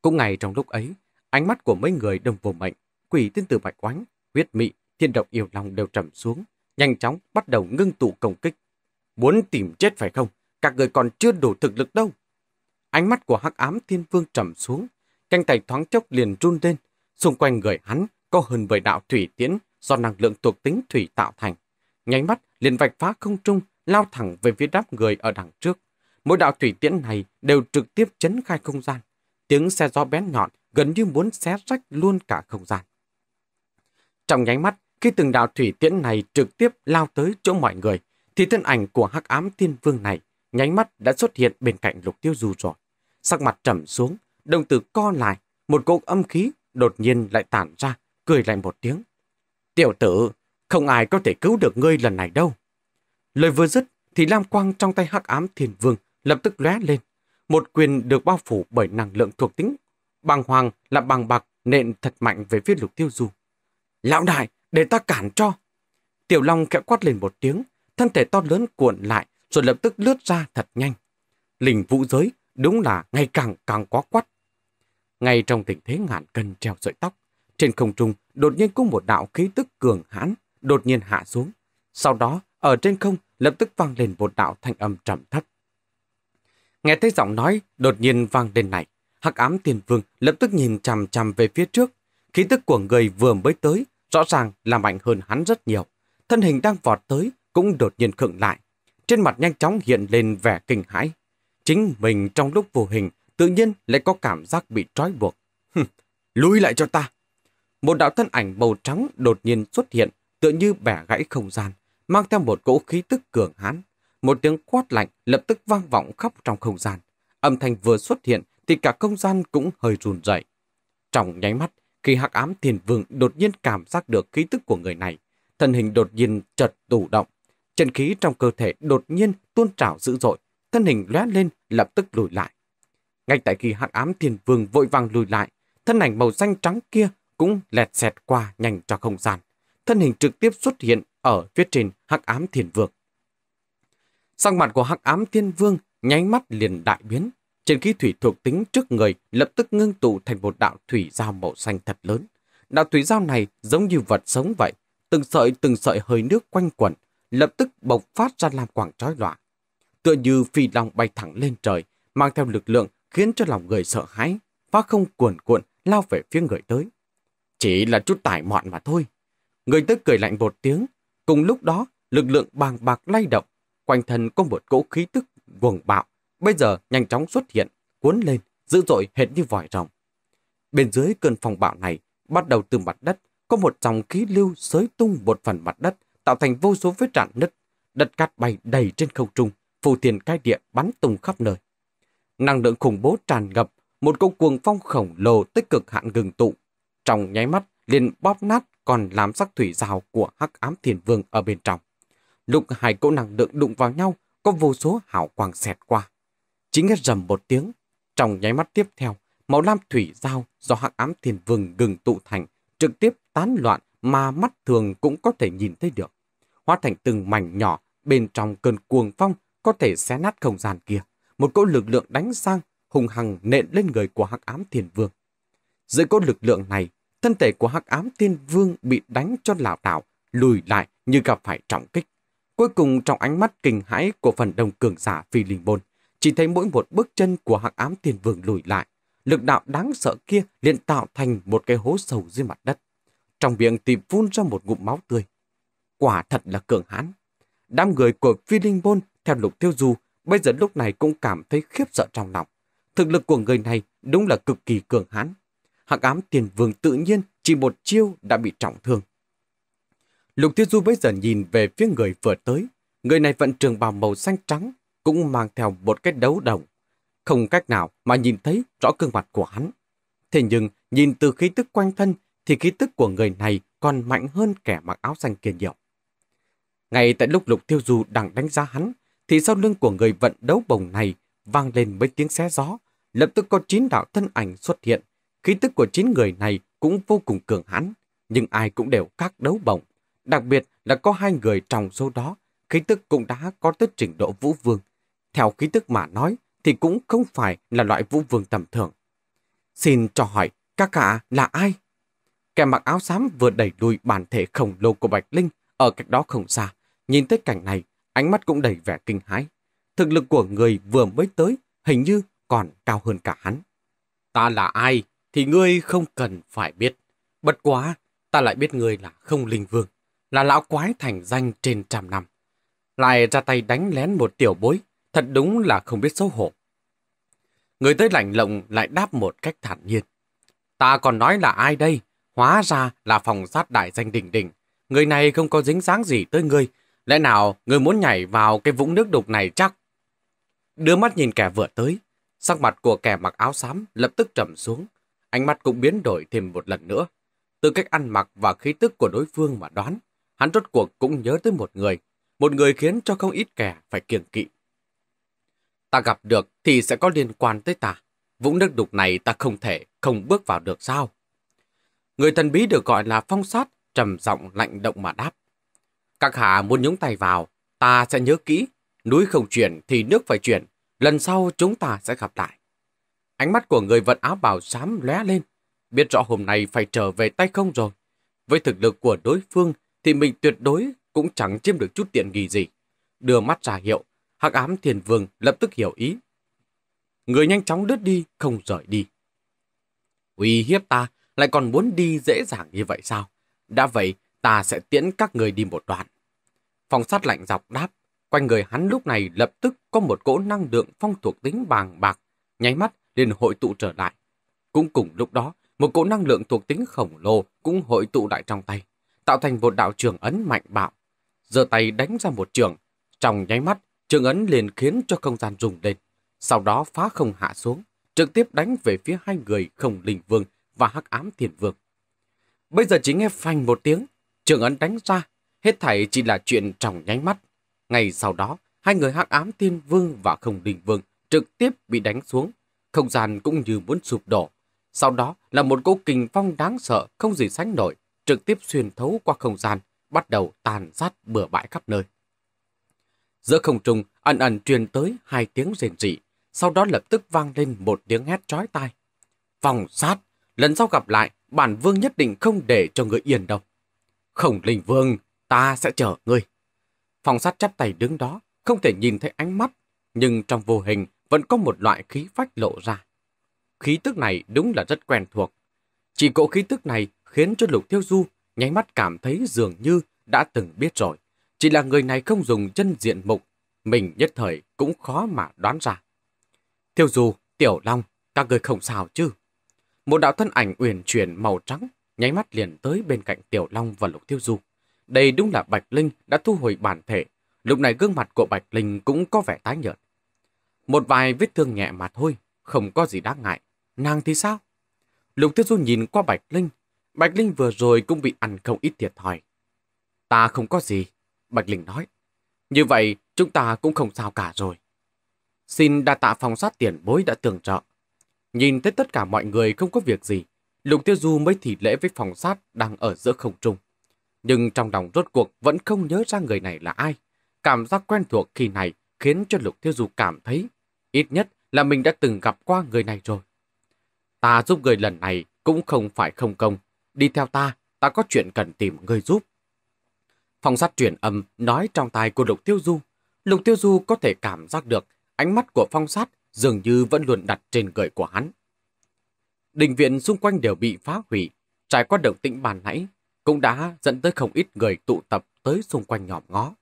Speaker 1: Cũng ngày trong lúc ấy, ánh mắt của mấy người đồng vùng mệnh, quỷ tiên tử bạch oánh, huyết mị, thiên động yêu lòng đều trầm xuống, nhanh chóng bắt đầu ngưng tụ công kích. Muốn tìm chết phải không? Các người còn chưa đủ thực lực đâu. Ánh mắt của hắc ám thiên vương trầm xuống, canh tay thoáng chốc liền run lên. Xung quanh người hắn có hơn vài đạo thủy tiễn do năng lượng thuộc tính thủy tạo thành. Nháy mắt liền vạch phá không trung, lao thẳng về phía đáp người ở đằng trước. Mỗi đạo thủy tiễn này đều trực tiếp chấn khai không gian, Tiếng xe gió bén nhọn gần như muốn xé rách luôn cả không gian. Trong nháy mắt, khi từng đạo thủy tiễn này trực tiếp lao tới chỗ mọi người, thì thân ảnh của hắc ám thiên vương này nháy mắt đã xuất hiện bên cạnh lục tiêu du rồi. Sắc mặt trầm xuống, đồng tử co lại, một cỗ âm khí đột nhiên lại tản ra, cười lại một tiếng. Tiểu tử, không ai có thể cứu được ngươi lần này đâu. Lời vừa dứt thì lam quang trong tay hắc ám thiên vương lập tức lóe lên, một quyền được bao phủ bởi năng lượng thuộc tính. Bàng hoàng là bàng bạc nện thật mạnh về phía lục tiêu du. Lão đại, để ta cản cho. Tiểu Long khẽ quát lên một tiếng, thân thể to lớn cuộn lại rồi lập tức lướt ra thật nhanh. Lình vũ giới đúng là ngày càng càng quá quắt. Ngay trong tình thế ngàn cân treo sợi tóc, trên không trung đột nhiên có một đạo khí tức cường hãn đột nhiên hạ xuống. Sau đó, ở trên không lập tức vang lên một đạo thanh âm trầm thấp. Nghe thấy giọng nói đột nhiên vang lên này, hắc ám tiền vương lập tức nhìn chằm chằm về phía trước. Khí tức của người vừa mới tới, rõ ràng là mạnh hơn hắn rất nhiều. Thân hình đang vọt tới cũng đột nhiên khựng lại. Trên mặt nhanh chóng hiện lên vẻ kinh hãi. Chính mình trong lúc vô hình, tự nhiên lại có cảm giác bị trói buộc. Lùi lại cho ta! Một đạo thân ảnh màu trắng đột nhiên xuất hiện, tựa như bẻ gãy không gian, mang theo một cỗ khí tức cường hãn một tiếng quát lạnh lập tức vang vọng khắp trong không gian. Âm thanh vừa xuất hiện thì cả không gian cũng hơi run rẩy. Trong nháy mắt, khi hắc ám thiền vương đột nhiên cảm giác được khí tức của người này, thân hình đột nhiên chợt tủ động. Chân khí trong cơ thể đột nhiên tuôn trào dữ dội, thân hình lóe lên lập tức lùi lại. Ngay tại khi hắc ám thiền vương vội vàng lùi lại, thân ảnh màu xanh trắng kia cũng lẹt xẹt qua nhanh cho không gian. Thân hình trực tiếp xuất hiện ở phía trên hắc ám thiền vương. Sắc mặt của hắc ám thiên vương nháy mắt liền đại biến. Trên khí thủy thuộc tính trước người lập tức ngưng tụ thành một đạo thủy giao màu xanh thật lớn. Đạo thủy giao này giống như vật sống vậy, từng sợi từng sợi hơi nước quanh quẩn, lập tức bộc phát ra làm quảng trói loạn. Tựa như phi long bay thẳng lên trời, mang theo lực lượng khiến cho lòng người sợ hãi, phá không cuồn cuộn lao về phía người tới. Chỉ là chút tải mọn mà thôi. Người tới cười lạnh một tiếng, cùng lúc đó lực lượng bàng bạc lay động Quanh thân có một cỗ khí tức cuồng bạo, bây giờ nhanh chóng xuất hiện, cuốn lên, dữ dội hệt như vòi rồng. Bên dưới cơn phòng bạo này, bắt đầu từ mặt đất, có một dòng khí lưu xới tung một phần mặt đất, tạo thành vô số vết rạn nứt, đất cát bay đầy trên không trung, phù tiền cai địa bắn tung khắp nơi. Năng lượng khủng bố tràn ngập, một cỗ cuồng phong khổng lồ tích cực hạn gừng tụ. Trong nháy mắt, liền bóp nát còn làm sắc thủy rào của hắc ám thiền vương ở bên trong. Lúc hai cỗ năng lượng đụng vào nhau, có vô số hào quang xẹt qua. Chính nghe rầm một tiếng, trong nháy mắt tiếp theo, màu lam thủy giao do hắc ám thiên vương gừng tụ thành, trực tiếp tán loạn mà mắt thường cũng có thể nhìn thấy được. Hóa thành từng mảnh nhỏ bên trong cơn cuồng phong có thể xé nát không gian kia. Một cỗ lực lượng đánh sang, hùng hằng nện lên người của hắc ám thiên vương. dưới cỗ lực lượng này, thân thể của hắc ám thiên vương bị đánh cho lảo đảo, lùi lại như gặp phải trọng kích. Cuối cùng trong ánh mắt kinh hãi của phần đông cường giả phi linh môn, chỉ thấy mỗi một bước chân của hạc ám tiền vương lùi lại, lực đạo đáng sợ kia liền tạo thành một cái hố sâu dưới mặt đất. Trong miệng tìm phun ra một ngụm máu tươi. Quả thật là cường hãn. Đám người của phi linh môn theo lục tiêu du bây giờ lúc này cũng cảm thấy khiếp sợ trong lòng. Thực lực của người này đúng là cực kỳ cường hãn. Hạc ám tiền vương tự nhiên chỉ một chiêu đã bị trọng thương. Lục Thiên Du bây giờ nhìn về phía người vừa tới. Người này vận trường bào màu xanh trắng, cũng mang theo một cái đấu đồng. Không cách nào mà nhìn thấy rõ gương mặt của hắn. Thế nhưng, nhìn từ khí tức quanh thân thì khí tức của người này còn mạnh hơn kẻ mặc áo xanh kia nhiều. Ngay tại lúc Lục Tiêu Du đang đánh giá hắn, thì sau lưng của người vận đấu bồng này vang lên mấy tiếng xé gió. Lập tức có chín đạo thân ảnh xuất hiện. Khí tức của chín người này cũng vô cùng cường hãn, nhưng ai cũng đều các đấu bồng, Đặc biệt là có hai người trong số đó, khí tức cũng đã có tới trình độ vũ vương. Theo khí tức mà nói, thì cũng không phải là loại vũ vương tầm thường. Xin cho hỏi, các cả là ai? Kẻ mặc áo xám vừa đẩy đuôi bản thể khổng lồ của Bạch Linh ở cách đó không xa. Nhìn tới cảnh này, ánh mắt cũng đầy vẻ kinh hãi. Thực lực của người vừa mới tới hình như còn cao hơn cả hắn. Ta là ai thì ngươi không cần phải biết. Bất quá, ta lại biết ngươi là không linh vương là lão quái thành danh trên trăm năm. Lại ra tay đánh lén một tiểu bối, thật đúng là không biết xấu hổ. Người tới lạnh lộng lại đáp một cách thản nhiên. Ta còn nói là ai đây? Hóa ra là phòng sát đại danh đỉnh đỉnh. Người này không có dính dáng gì tới ngươi. Lẽ nào ngươi muốn nhảy vào cái vũng nước đục này chắc? Đưa mắt nhìn kẻ vừa tới. Sắc mặt của kẻ mặc áo xám lập tức trầm xuống. Ánh mắt cũng biến đổi thêm một lần nữa. Từ cách ăn mặc và khí tức của đối phương mà đoán, hắn rốt cuộc cũng nhớ tới một người, một người khiến cho không ít kẻ phải kiêng kỵ. Ta gặp được thì sẽ có liên quan tới ta. Vũng nước đục này ta không thể không bước vào được sao? Người thần bí được gọi là phong sát, trầm giọng lạnh động mà đáp. Các hạ muốn nhúng tay vào, ta sẽ nhớ kỹ. Núi không chuyển thì nước phải chuyển. Lần sau chúng ta sẽ gặp lại. Ánh mắt của người vận áo bào xám lé lên. Biết rõ hôm nay phải trở về tay không rồi. Với thực lực của đối phương thì mình tuyệt đối cũng chẳng chiếm được chút tiện nghi gì. Đưa mắt ra hiệu, hắc ám thiền vương lập tức hiểu ý. Người nhanh chóng đứt đi, không rời đi. Uy hiếp ta lại còn muốn đi dễ dàng như vậy sao? Đã vậy, ta sẽ tiễn các người đi một đoạn. Phòng sát lạnh dọc đáp, quanh người hắn lúc này lập tức có một cỗ năng lượng phong thuộc tính vàng bạc, nháy mắt liền hội tụ trở lại. Cũng cùng lúc đó, một cỗ năng lượng thuộc tính khổng lồ cũng hội tụ lại trong tay tạo thành một đạo trường ấn mạnh bạo. giơ tay đánh ra một trường, trong nháy mắt, trường ấn liền khiến cho không gian rùng lên, sau đó phá không hạ xuống, trực tiếp đánh về phía hai người Khổng Linh Vương và Hắc Ám Thiên Vương. Bây giờ chỉ nghe phanh một tiếng, trường ấn đánh ra, hết thảy chỉ là chuyện trong nháy mắt. Ngày sau đó, hai người Hắc Ám Thiên Vương và Khổng Linh Vương trực tiếp bị đánh xuống, không gian cũng như muốn sụp đổ. Sau đó là một cỗ kình phong đáng sợ không gì sánh nổi, trực tiếp xuyên thấu qua không gian, bắt đầu tàn sát bừa bãi khắp nơi. Giữa không trung ẩn ẩn truyền tới hai tiếng rền rỉ, sau đó lập tức vang lên một tiếng hét trói tai. Vòng sát, lần sau gặp lại, bản vương nhất định không để cho người yên đâu. Khổng linh vương, ta sẽ chở ngươi. Phòng sát chắp tay đứng đó, không thể nhìn thấy ánh mắt, nhưng trong vô hình vẫn có một loại khí phách lộ ra. Khí tức này đúng là rất quen thuộc. Chỉ cỗ khí tức này khiến cho Lục Thiêu Du nháy mắt cảm thấy dường như đã từng biết rồi. Chỉ là người này không dùng chân diện mục, mình nhất thời cũng khó mà đoán ra. Thiêu Du, Tiểu Long, các người không sao chứ? Một đạo thân ảnh uyển chuyển màu trắng, nháy mắt liền tới bên cạnh Tiểu Long và Lục Thiêu Du. Đây đúng là Bạch Linh đã thu hồi bản thể. Lúc này gương mặt của Bạch Linh cũng có vẻ tái nhợt. Một vài vết thương nhẹ mà thôi, không có gì đáng ngại. Nàng thì sao? Lục Tiêu Du nhìn qua Bạch Linh, Bạch Linh vừa rồi cũng bị ăn không ít thiệt thòi. Ta không có gì, Bạch Linh nói. Như vậy, chúng ta cũng không sao cả rồi. Xin đa tạ phòng sát tiền bối đã tưởng trợ. Nhìn thấy tất cả mọi người không có việc gì, Lục Tiêu Du mới thị lễ với phòng sát đang ở giữa không trung. Nhưng trong lòng rốt cuộc vẫn không nhớ ra người này là ai. Cảm giác quen thuộc khi này khiến cho Lục Tiêu Du cảm thấy ít nhất là mình đã từng gặp qua người này rồi. Ta giúp người lần này cũng không phải không công, đi theo ta, ta có chuyện cần tìm người giúp. Phong sát truyền âm nói trong tai của Lục Tiêu Du. Lục Tiêu Du có thể cảm giác được ánh mắt của phong sát dường như vẫn luôn đặt trên người của hắn. Đình viện xung quanh đều bị phá hủy, trải qua động tĩnh bàn nãy cũng đã dẫn tới không ít người tụ tập tới xung quanh nhòm ngó.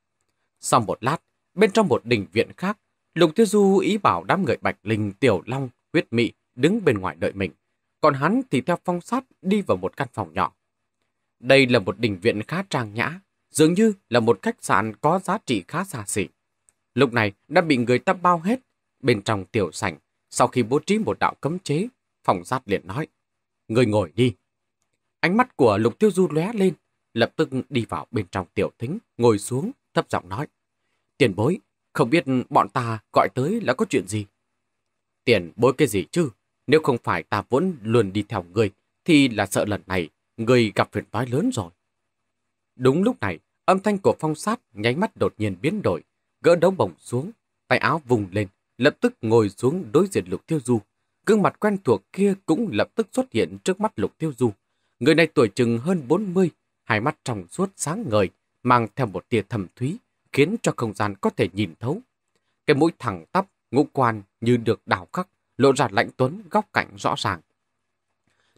Speaker 1: Sau một lát, bên trong một đình viện khác, Lục Tiêu Du ý bảo đám người Bạch Linh, Tiểu Long, Huyết Mị đứng bên ngoài đợi mình còn hắn thì theo phong sát đi vào một căn phòng nhỏ. Đây là một đình viện khá trang nhã, dường như là một khách sạn có giá trị khá xa xỉ. Lúc này đã bị người ta bao hết, bên trong tiểu sảnh, sau khi bố trí một đạo cấm chế, phòng sát liền nói, người ngồi đi. Ánh mắt của lục tiêu du lóe lên, lập tức đi vào bên trong tiểu thính, ngồi xuống, thấp giọng nói, tiền bối, không biết bọn ta gọi tới là có chuyện gì. Tiền bối cái gì chứ? Nếu không phải ta vẫn luôn đi theo người thì là sợ lần này người gặp phiền toái lớn rồi. Đúng lúc này, âm thanh của phong sát nháy mắt đột nhiên biến đổi, gỡ đấu bổng xuống, tay áo vùng lên, lập tức ngồi xuống đối diện lục tiêu du. Gương mặt quen thuộc kia cũng lập tức xuất hiện trước mắt lục tiêu du. Người này tuổi chừng hơn 40, hai mắt trong suốt sáng ngời, mang theo một tia thầm thúy, khiến cho không gian có thể nhìn thấu. Cái mũi thẳng tắp, ngũ quan như được đào khắc, lộ ra lạnh tuấn góc cạnh rõ ràng.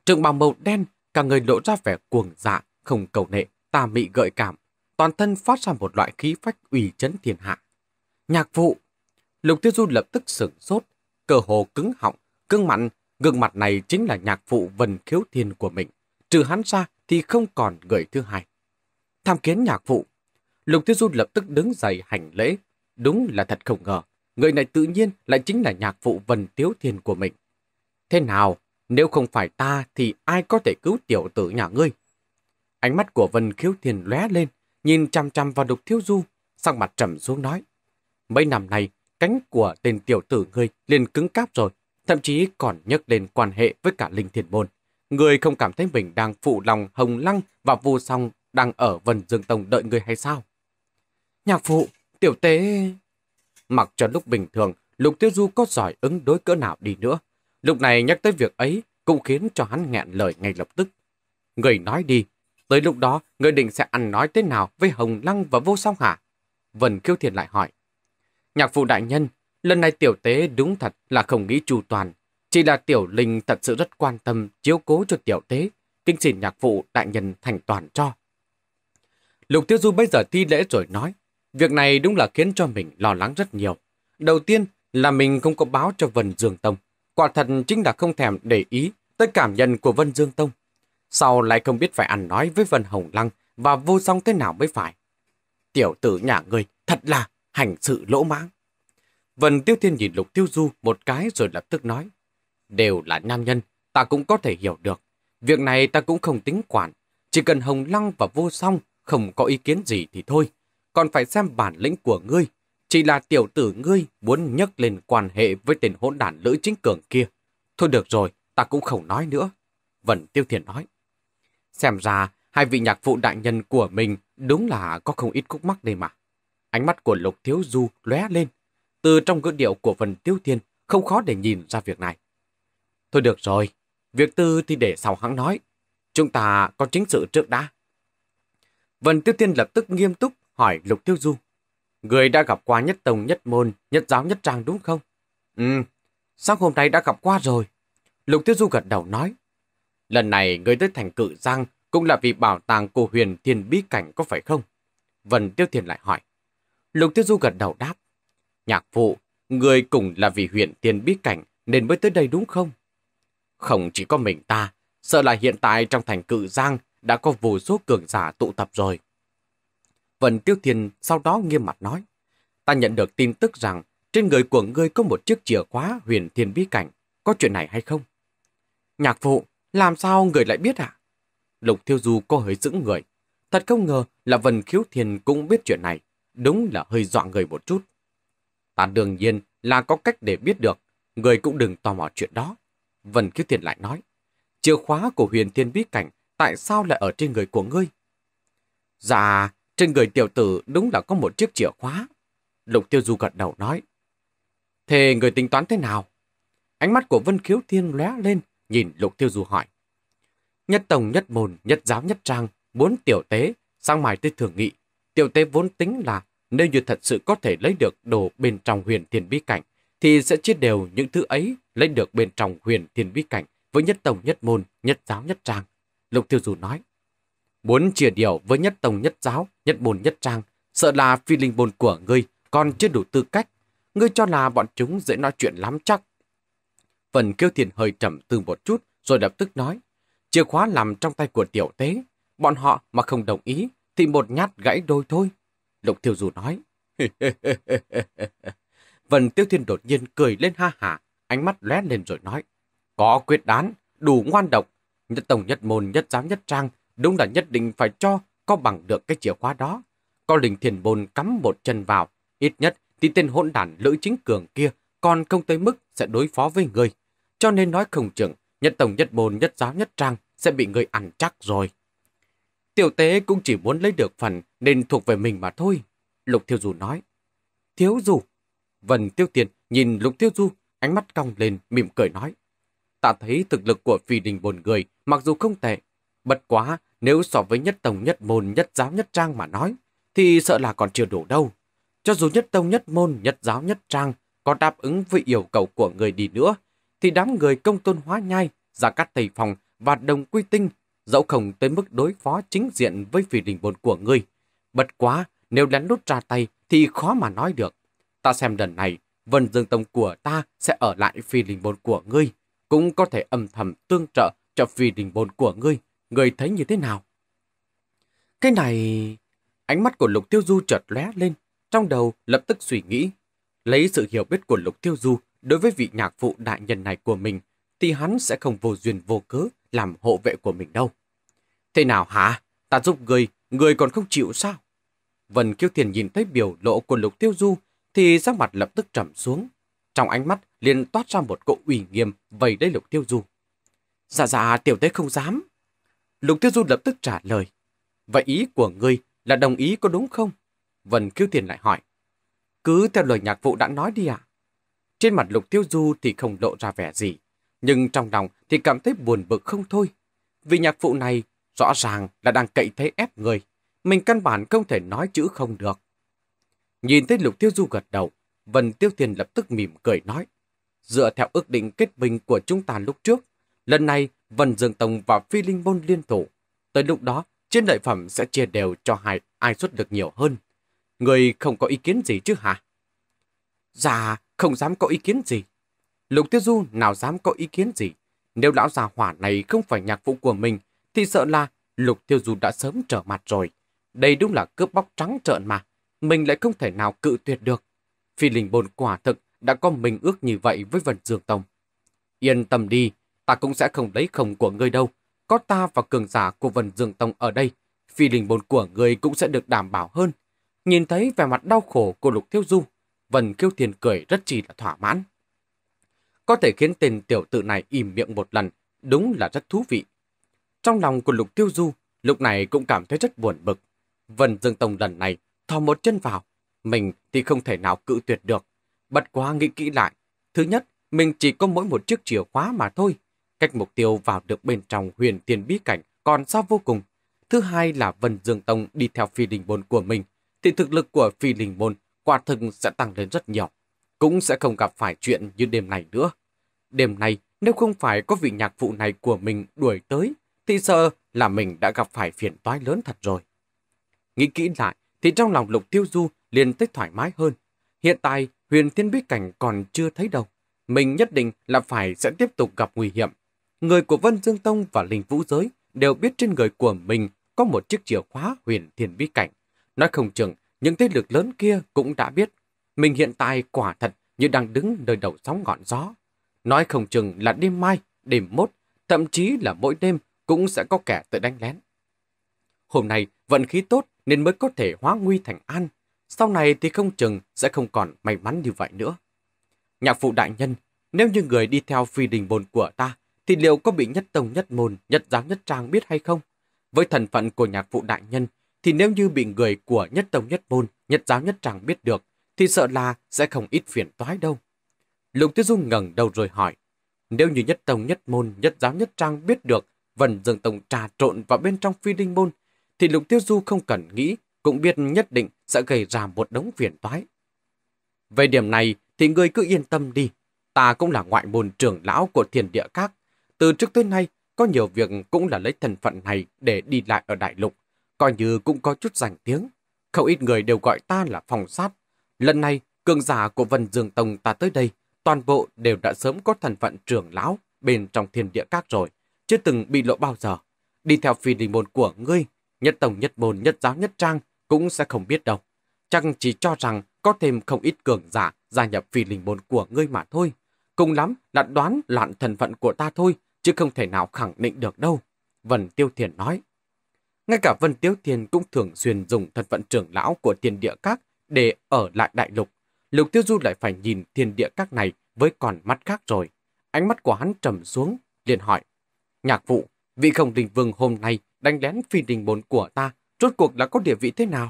Speaker 1: Trường bào màu đen, cả người lộ ra vẻ cuồng dạ, không cầu nệ, ta mị gợi cảm, toàn thân phát ra một loại khí phách ủy chấn thiên hạ. Nhạc vụ! Lục Tiêu Du lập tức sửng sốt, cơ hồ cứng họng, cưng mặn, gương mặt này chính là nhạc vụ vần khiếu thiên của mình. Trừ hắn ra thì không còn người thứ hai. Tham kiến nhạc vụ, Lục Tiêu Du lập tức đứng dậy hành lễ. Đúng là thật không ngờ, người này tự nhiên lại chính là nhạc phụ Vân Tiếu Thiên của mình. Thế nào, nếu không phải ta thì ai có thể cứu tiểu tử nhà ngươi? Ánh mắt của Vân Khiếu Thiên lóe lên, nhìn chăm chăm vào đục thiếu du, sang mặt trầm xuống nói. Mấy năm nay, cánh của tên tiểu tử ngươi liền cứng cáp rồi, thậm chí còn nhấc lên quan hệ với cả linh thiền môn. Người không cảm thấy mình đang phụ lòng hồng lăng và vô song đang ở Vân Dương Tông đợi người hay sao? Nhạc phụ, tiểu tế... Mặc cho lúc bình thường, Lục Tiêu Du có giỏi ứng đối cỡ nào đi nữa. Lúc này nhắc tới việc ấy cũng khiến cho hắn nghẹn lời ngay lập tức. Người nói đi, tới lúc đó người định sẽ ăn nói thế nào với Hồng Lăng và Vô Song hả? Vân Kiêu Thiền lại hỏi. Nhạc phụ đại nhân, lần này tiểu tế đúng thật là không nghĩ chu toàn. Chỉ là tiểu linh thật sự rất quan tâm, chiếu cố cho tiểu tế. Kinh xin nhạc phụ đại nhân thành toàn cho. Lục Tiêu Du bây giờ thi lễ rồi nói. Việc này đúng là khiến cho mình lo lắng rất nhiều. Đầu tiên là mình không có báo cho Vân Dương Tông. Quả thật chính là không thèm để ý tới cảm nhận của Vân Dương Tông. Sau lại không biết phải ăn nói với Vân Hồng Lăng và vô song thế nào mới phải. Tiểu tử nhà người thật là hành sự lỗ mãng. Vân Tiêu Thiên nhìn Lục Tiêu Du một cái rồi lập tức nói. Đều là nam nhân, ta cũng có thể hiểu được. Việc này ta cũng không tính quản. Chỉ cần Hồng Lăng và vô song không có ý kiến gì thì thôi còn phải xem bản lĩnh của ngươi. Chỉ là tiểu tử ngươi muốn nhấc lên quan hệ với tên hỗn đản lữ chính cường kia. Thôi được rồi, ta cũng không nói nữa. Vân Tiêu Thiền nói. Xem ra, hai vị nhạc phụ đại nhân của mình đúng là có không ít khúc mắc đây mà. Ánh mắt của Lục Thiếu Du lóe lên. Từ trong ngữ điệu của Vân Tiêu Thiên không khó để nhìn ra việc này. Thôi được rồi, việc tư thì để sau hắn nói. Chúng ta có chính sự trước đã. vần Tiêu Thiên lập tức nghiêm túc hỏi Lục Tiêu Du. Người đã gặp qua nhất tông, nhất môn, nhất giáo, nhất trang đúng không? Ừ, sáng hôm nay đã gặp qua rồi. Lục Tiêu Du gật đầu nói. Lần này người tới thành cự giang cũng là vì bảo tàng cổ huyền thiên bí cảnh có phải không? Vân Tiêu Thiền lại hỏi. Lục Tiêu Du gật đầu đáp. Nhạc phụ, người cũng là vì huyền thiên bí cảnh nên mới tới đây đúng không? Không chỉ có mình ta, sợ là hiện tại trong thành cự giang đã có vô số cường giả tụ tập rồi. Vân Tiêu Thiên sau đó nghiêm mặt nói. Ta nhận được tin tức rằng trên người của ngươi có một chiếc chìa khóa huyền thiên bí cảnh. Có chuyện này hay không? Nhạc phụ, làm sao người lại biết ạ? À? Lục Thiêu Du có hơi dững người. Thật không ngờ là Vân Khiếu Thiên cũng biết chuyện này. Đúng là hơi dọa người một chút. Ta đương nhiên là có cách để biết được. Người cũng đừng tò mò chuyện đó. Vân Khiếu Thiên lại nói. Chìa khóa của huyền thiên bí cảnh tại sao lại ở trên người của ngươi? Dạ, trên người tiểu tử đúng là có một chiếc chìa khóa. Lục tiêu du gật đầu nói. Thế người tính toán thế nào? Ánh mắt của Vân Khiếu Thiên lé lên, nhìn Lục Tiêu Du hỏi. Nhất tổng nhất môn, nhất giáo nhất trang, bốn tiểu tế, sang mài tư thường nghị. Tiểu tế vốn tính là nếu như thật sự có thể lấy được đồ bên trong huyền thiên bí cảnh, thì sẽ chia đều những thứ ấy lấy được bên trong huyền thiên bí cảnh với nhất tổng nhất môn, nhất giáo nhất trang. Lục Tiêu Du nói. Muốn chia điều với nhất tông nhất giáo, nhất bồn nhất trang, sợ là phi linh bồn của ngươi còn chưa đủ tư cách. Ngươi cho là bọn chúng dễ nói chuyện lắm chắc. Phần kêu thiền hơi chậm từ một chút rồi lập tức nói. Chìa khóa nằm trong tay của tiểu tế. Bọn họ mà không đồng ý thì một nhát gãy đôi thôi. Lục thiêu dù nói. Vân tiêu thiên đột nhiên cười lên ha hả, ánh mắt lóe lên rồi nói. Có quyết đoán, đủ ngoan độc, nhất tổng nhất môn nhất giám nhất trang Đúng là nhất định phải cho có bằng được cái chìa khóa đó. Có Linh Thiền Bồn cắm một chân vào, ít nhất thì tên hỗn đản Lữ Chính Cường kia còn không tới mức sẽ đối phó với người. Cho nên nói không chừng, nhất tổng nhất bồn nhất giáo nhất trang sẽ bị người ăn chắc rồi. Tiểu tế cũng chỉ muốn lấy được phần nên thuộc về mình mà thôi. Lục Thiêu Du nói. Thiếu Du. Vân Tiêu Tiền nhìn Lục Tiêu Du, ánh mắt cong lên, mỉm cười nói. Ta thấy thực lực của phi đình bồn người mặc dù không tệ, Bất quá, nếu so với nhất tông nhất môn nhất giáo nhất trang mà nói, thì sợ là còn chưa đủ đâu. Cho dù nhất tông nhất môn nhất giáo nhất trang có đáp ứng với yêu cầu của người đi nữa, thì đám người công tôn hóa nhai, giả cát thầy phòng và đồng quy tinh dẫu không tới mức đối phó chính diện với vị đình bồn của ngươi. Bất quá, nếu đánh nút ra tay thì khó mà nói được. Ta xem lần này, vân dương tông của ta sẽ ở lại phi đình bồn của ngươi, cũng có thể âm thầm tương trợ cho phi đình bồn của ngươi người thấy như thế nào? Cái này... Ánh mắt của Lục Tiêu Du chợt lóe lên, trong đầu lập tức suy nghĩ. Lấy sự hiểu biết của Lục Tiêu Du đối với vị nhạc phụ đại nhân này của mình, thì hắn sẽ không vô duyên vô cớ làm hộ vệ của mình đâu. Thế nào hả? Ta giúp người, người còn không chịu sao? Vân Kiêu Thiền nhìn thấy biểu lộ của Lục Tiêu Du thì sắc mặt lập tức trầm xuống. Trong ánh mắt liền toát ra một cỗ ủy nghiêm vầy lấy Lục Tiêu Du. Dạ dạ, tiểu tế không dám. Lục Tiêu Du lập tức trả lời. Vậy ý của ngươi là đồng ý có đúng không? Vân Kiêu Tiền lại hỏi. Cứ theo lời nhạc vụ đã nói đi ạ. Trên mặt Lục Tiêu Du thì không lộ ra vẻ gì, nhưng trong lòng thì cảm thấy buồn bực không thôi. Vì nhạc vụ này rõ ràng là đang cậy thế ép người, mình căn bản không thể nói chữ không được. Nhìn thấy Lục Tiêu Du gật đầu, Vân Tiêu Tiền lập tức mỉm cười nói. Dựa theo ước định kết bình của chúng ta lúc trước, Lần này, Vân Dương Tông và Phi Linh Môn liên thủ. Tới lúc đó, chiến lợi phẩm sẽ chia đều cho hai ai xuất được nhiều hơn. Người không có ý kiến gì chứ hả? Dạ, không dám có ý kiến gì. Lục Tiêu Du nào dám có ý kiến gì. Nếu lão già hỏa này không phải nhạc vụ của mình, thì sợ là Lục Tiêu Du đã sớm trở mặt rồi. Đây đúng là cướp bóc trắng trợn mà. Mình lại không thể nào cự tuyệt được. Phi Linh Bồn quả thực đã có mình ước như vậy với Vân Dương Tông. Yên tâm đi, ta cũng sẽ không lấy không của ngươi đâu. Có ta và cường giả của Vân Dương Tông ở đây, phi linh bồn của ngươi cũng sẽ được đảm bảo hơn. Nhìn thấy vẻ mặt đau khổ của Lục Thiêu Du, Vân Kiêu Thiền cười rất chỉ là thỏa mãn. Có thể khiến tên tiểu tử này im miệng một lần, đúng là rất thú vị. Trong lòng của Lục Tiêu Du, lúc này cũng cảm thấy rất buồn bực. Vân Dương Tông lần này thò một chân vào, mình thì không thể nào cự tuyệt được. Bật quá nghĩ kỹ lại, thứ nhất, mình chỉ có mỗi một chiếc chìa khóa mà thôi. Cách mục tiêu vào được bên trong huyền tiền bí cảnh còn xa vô cùng. Thứ hai là Vân Dương Tông đi theo phi đình môn của mình, thì thực lực của phi đình môn quả thực sẽ tăng lên rất nhiều. Cũng sẽ không gặp phải chuyện như đêm này nữa. Đêm nay, nếu không phải có vị nhạc phụ này của mình đuổi tới, thì sợ là mình đã gặp phải phiền toái lớn thật rồi. Nghĩ kỹ lại, thì trong lòng Lục Tiêu Du liền tích thoải mái hơn. Hiện tại, huyền thiên bí cảnh còn chưa thấy đâu. Mình nhất định là phải sẽ tiếp tục gặp nguy hiểm người của Vân Dương Tông và Linh Vũ Giới đều biết trên người của mình có một chiếc chìa khóa huyền thiền vi cảnh. Nói không chừng, những thế lực lớn kia cũng đã biết. Mình hiện tại quả thật như đang đứng nơi đầu sóng ngọn gió. Nói không chừng là đêm mai, đêm mốt, thậm chí là mỗi đêm cũng sẽ có kẻ tự đánh lén. Hôm nay vận khí tốt nên mới có thể hóa nguy thành an. Sau này thì không chừng sẽ không còn may mắn như vậy nữa. Nhạc phụ đại nhân, nếu như người đi theo phi đình bồn của ta thì liệu có bị nhất tông nhất môn, nhất giáo nhất trang biết hay không? Với thần phận của nhạc phụ đại nhân, thì nếu như bị người của nhất tông nhất môn, nhất giáo nhất trang biết được, thì sợ là sẽ không ít phiền toái đâu. Lục Tiết Dung ngẩng đầu rồi hỏi, nếu như nhất tông nhất môn, nhất giáo nhất trang biết được vần Dương Tông trà trộn vào bên trong phi đinh môn, thì Lục Tiêu Du không cần nghĩ, cũng biết nhất định sẽ gây ra một đống phiền toái. Về điểm này thì ngươi cứ yên tâm đi, ta cũng là ngoại môn trưởng lão của thiền địa các, từ trước tới nay, có nhiều việc cũng là lấy thân phận này để đi lại ở đại lục, coi như cũng có chút danh tiếng. Không ít người đều gọi ta là phòng sát. Lần này, cường giả của Vân Dương Tông ta tới đây, toàn bộ đều đã sớm có thân phận trưởng lão bên trong thiên địa các rồi, chưa từng bị lộ bao giờ. Đi theo phi đình môn của ngươi, nhất tổng nhất môn nhất giáo nhất trang cũng sẽ không biết đâu. Chẳng chỉ cho rằng có thêm không ít cường giả gia nhập phi linh môn của ngươi mà thôi. Cùng lắm là đoán loạn thần phận của ta thôi, chứ không thể nào khẳng định được đâu, Vân Tiêu Thiền nói. Ngay cả Vân Tiêu Thiền cũng thường xuyên dùng thật vận trưởng lão của thiên địa các để ở lại đại lục. Lục Tiêu Du lại phải nhìn thiên địa các này với còn mắt khác rồi. Ánh mắt của hắn trầm xuống, liền hỏi. Nhạc vụ, vị khổng đình vương hôm nay đánh lén phi đình bốn của ta, rốt cuộc là có địa vị thế nào?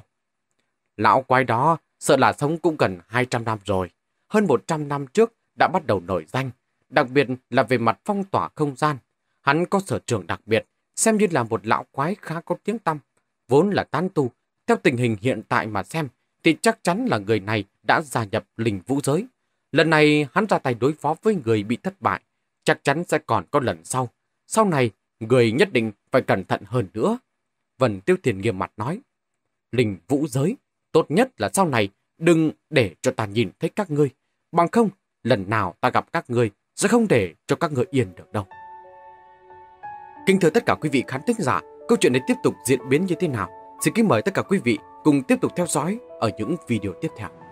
Speaker 1: Lão quái đó, sợ là sống cũng gần 200 năm rồi. Hơn 100 năm trước đã bắt đầu nổi danh, đặc biệt là về mặt phong tỏa không gian. Hắn có sở trường đặc biệt, xem như là một lão quái khá có tiếng tăm, vốn là tán tu. Theo tình hình hiện tại mà xem, thì chắc chắn là người này đã gia nhập linh vũ giới. Lần này hắn ra tay đối phó với người bị thất bại, chắc chắn sẽ còn có lần sau. Sau này, người nhất định phải cẩn thận hơn nữa. Vân Tiêu Thiền nghiêm mặt nói, linh vũ giới, tốt nhất là sau này đừng để cho ta nhìn thấy các ngươi. Bằng không, lần nào ta gặp các ngươi sẽ không để cho các người yên được đâu. Kính thưa tất cả quý vị khán thính giả, câu chuyện này tiếp tục diễn biến như thế nào? Xin kính mời tất cả quý vị cùng tiếp tục theo dõi ở những video tiếp theo.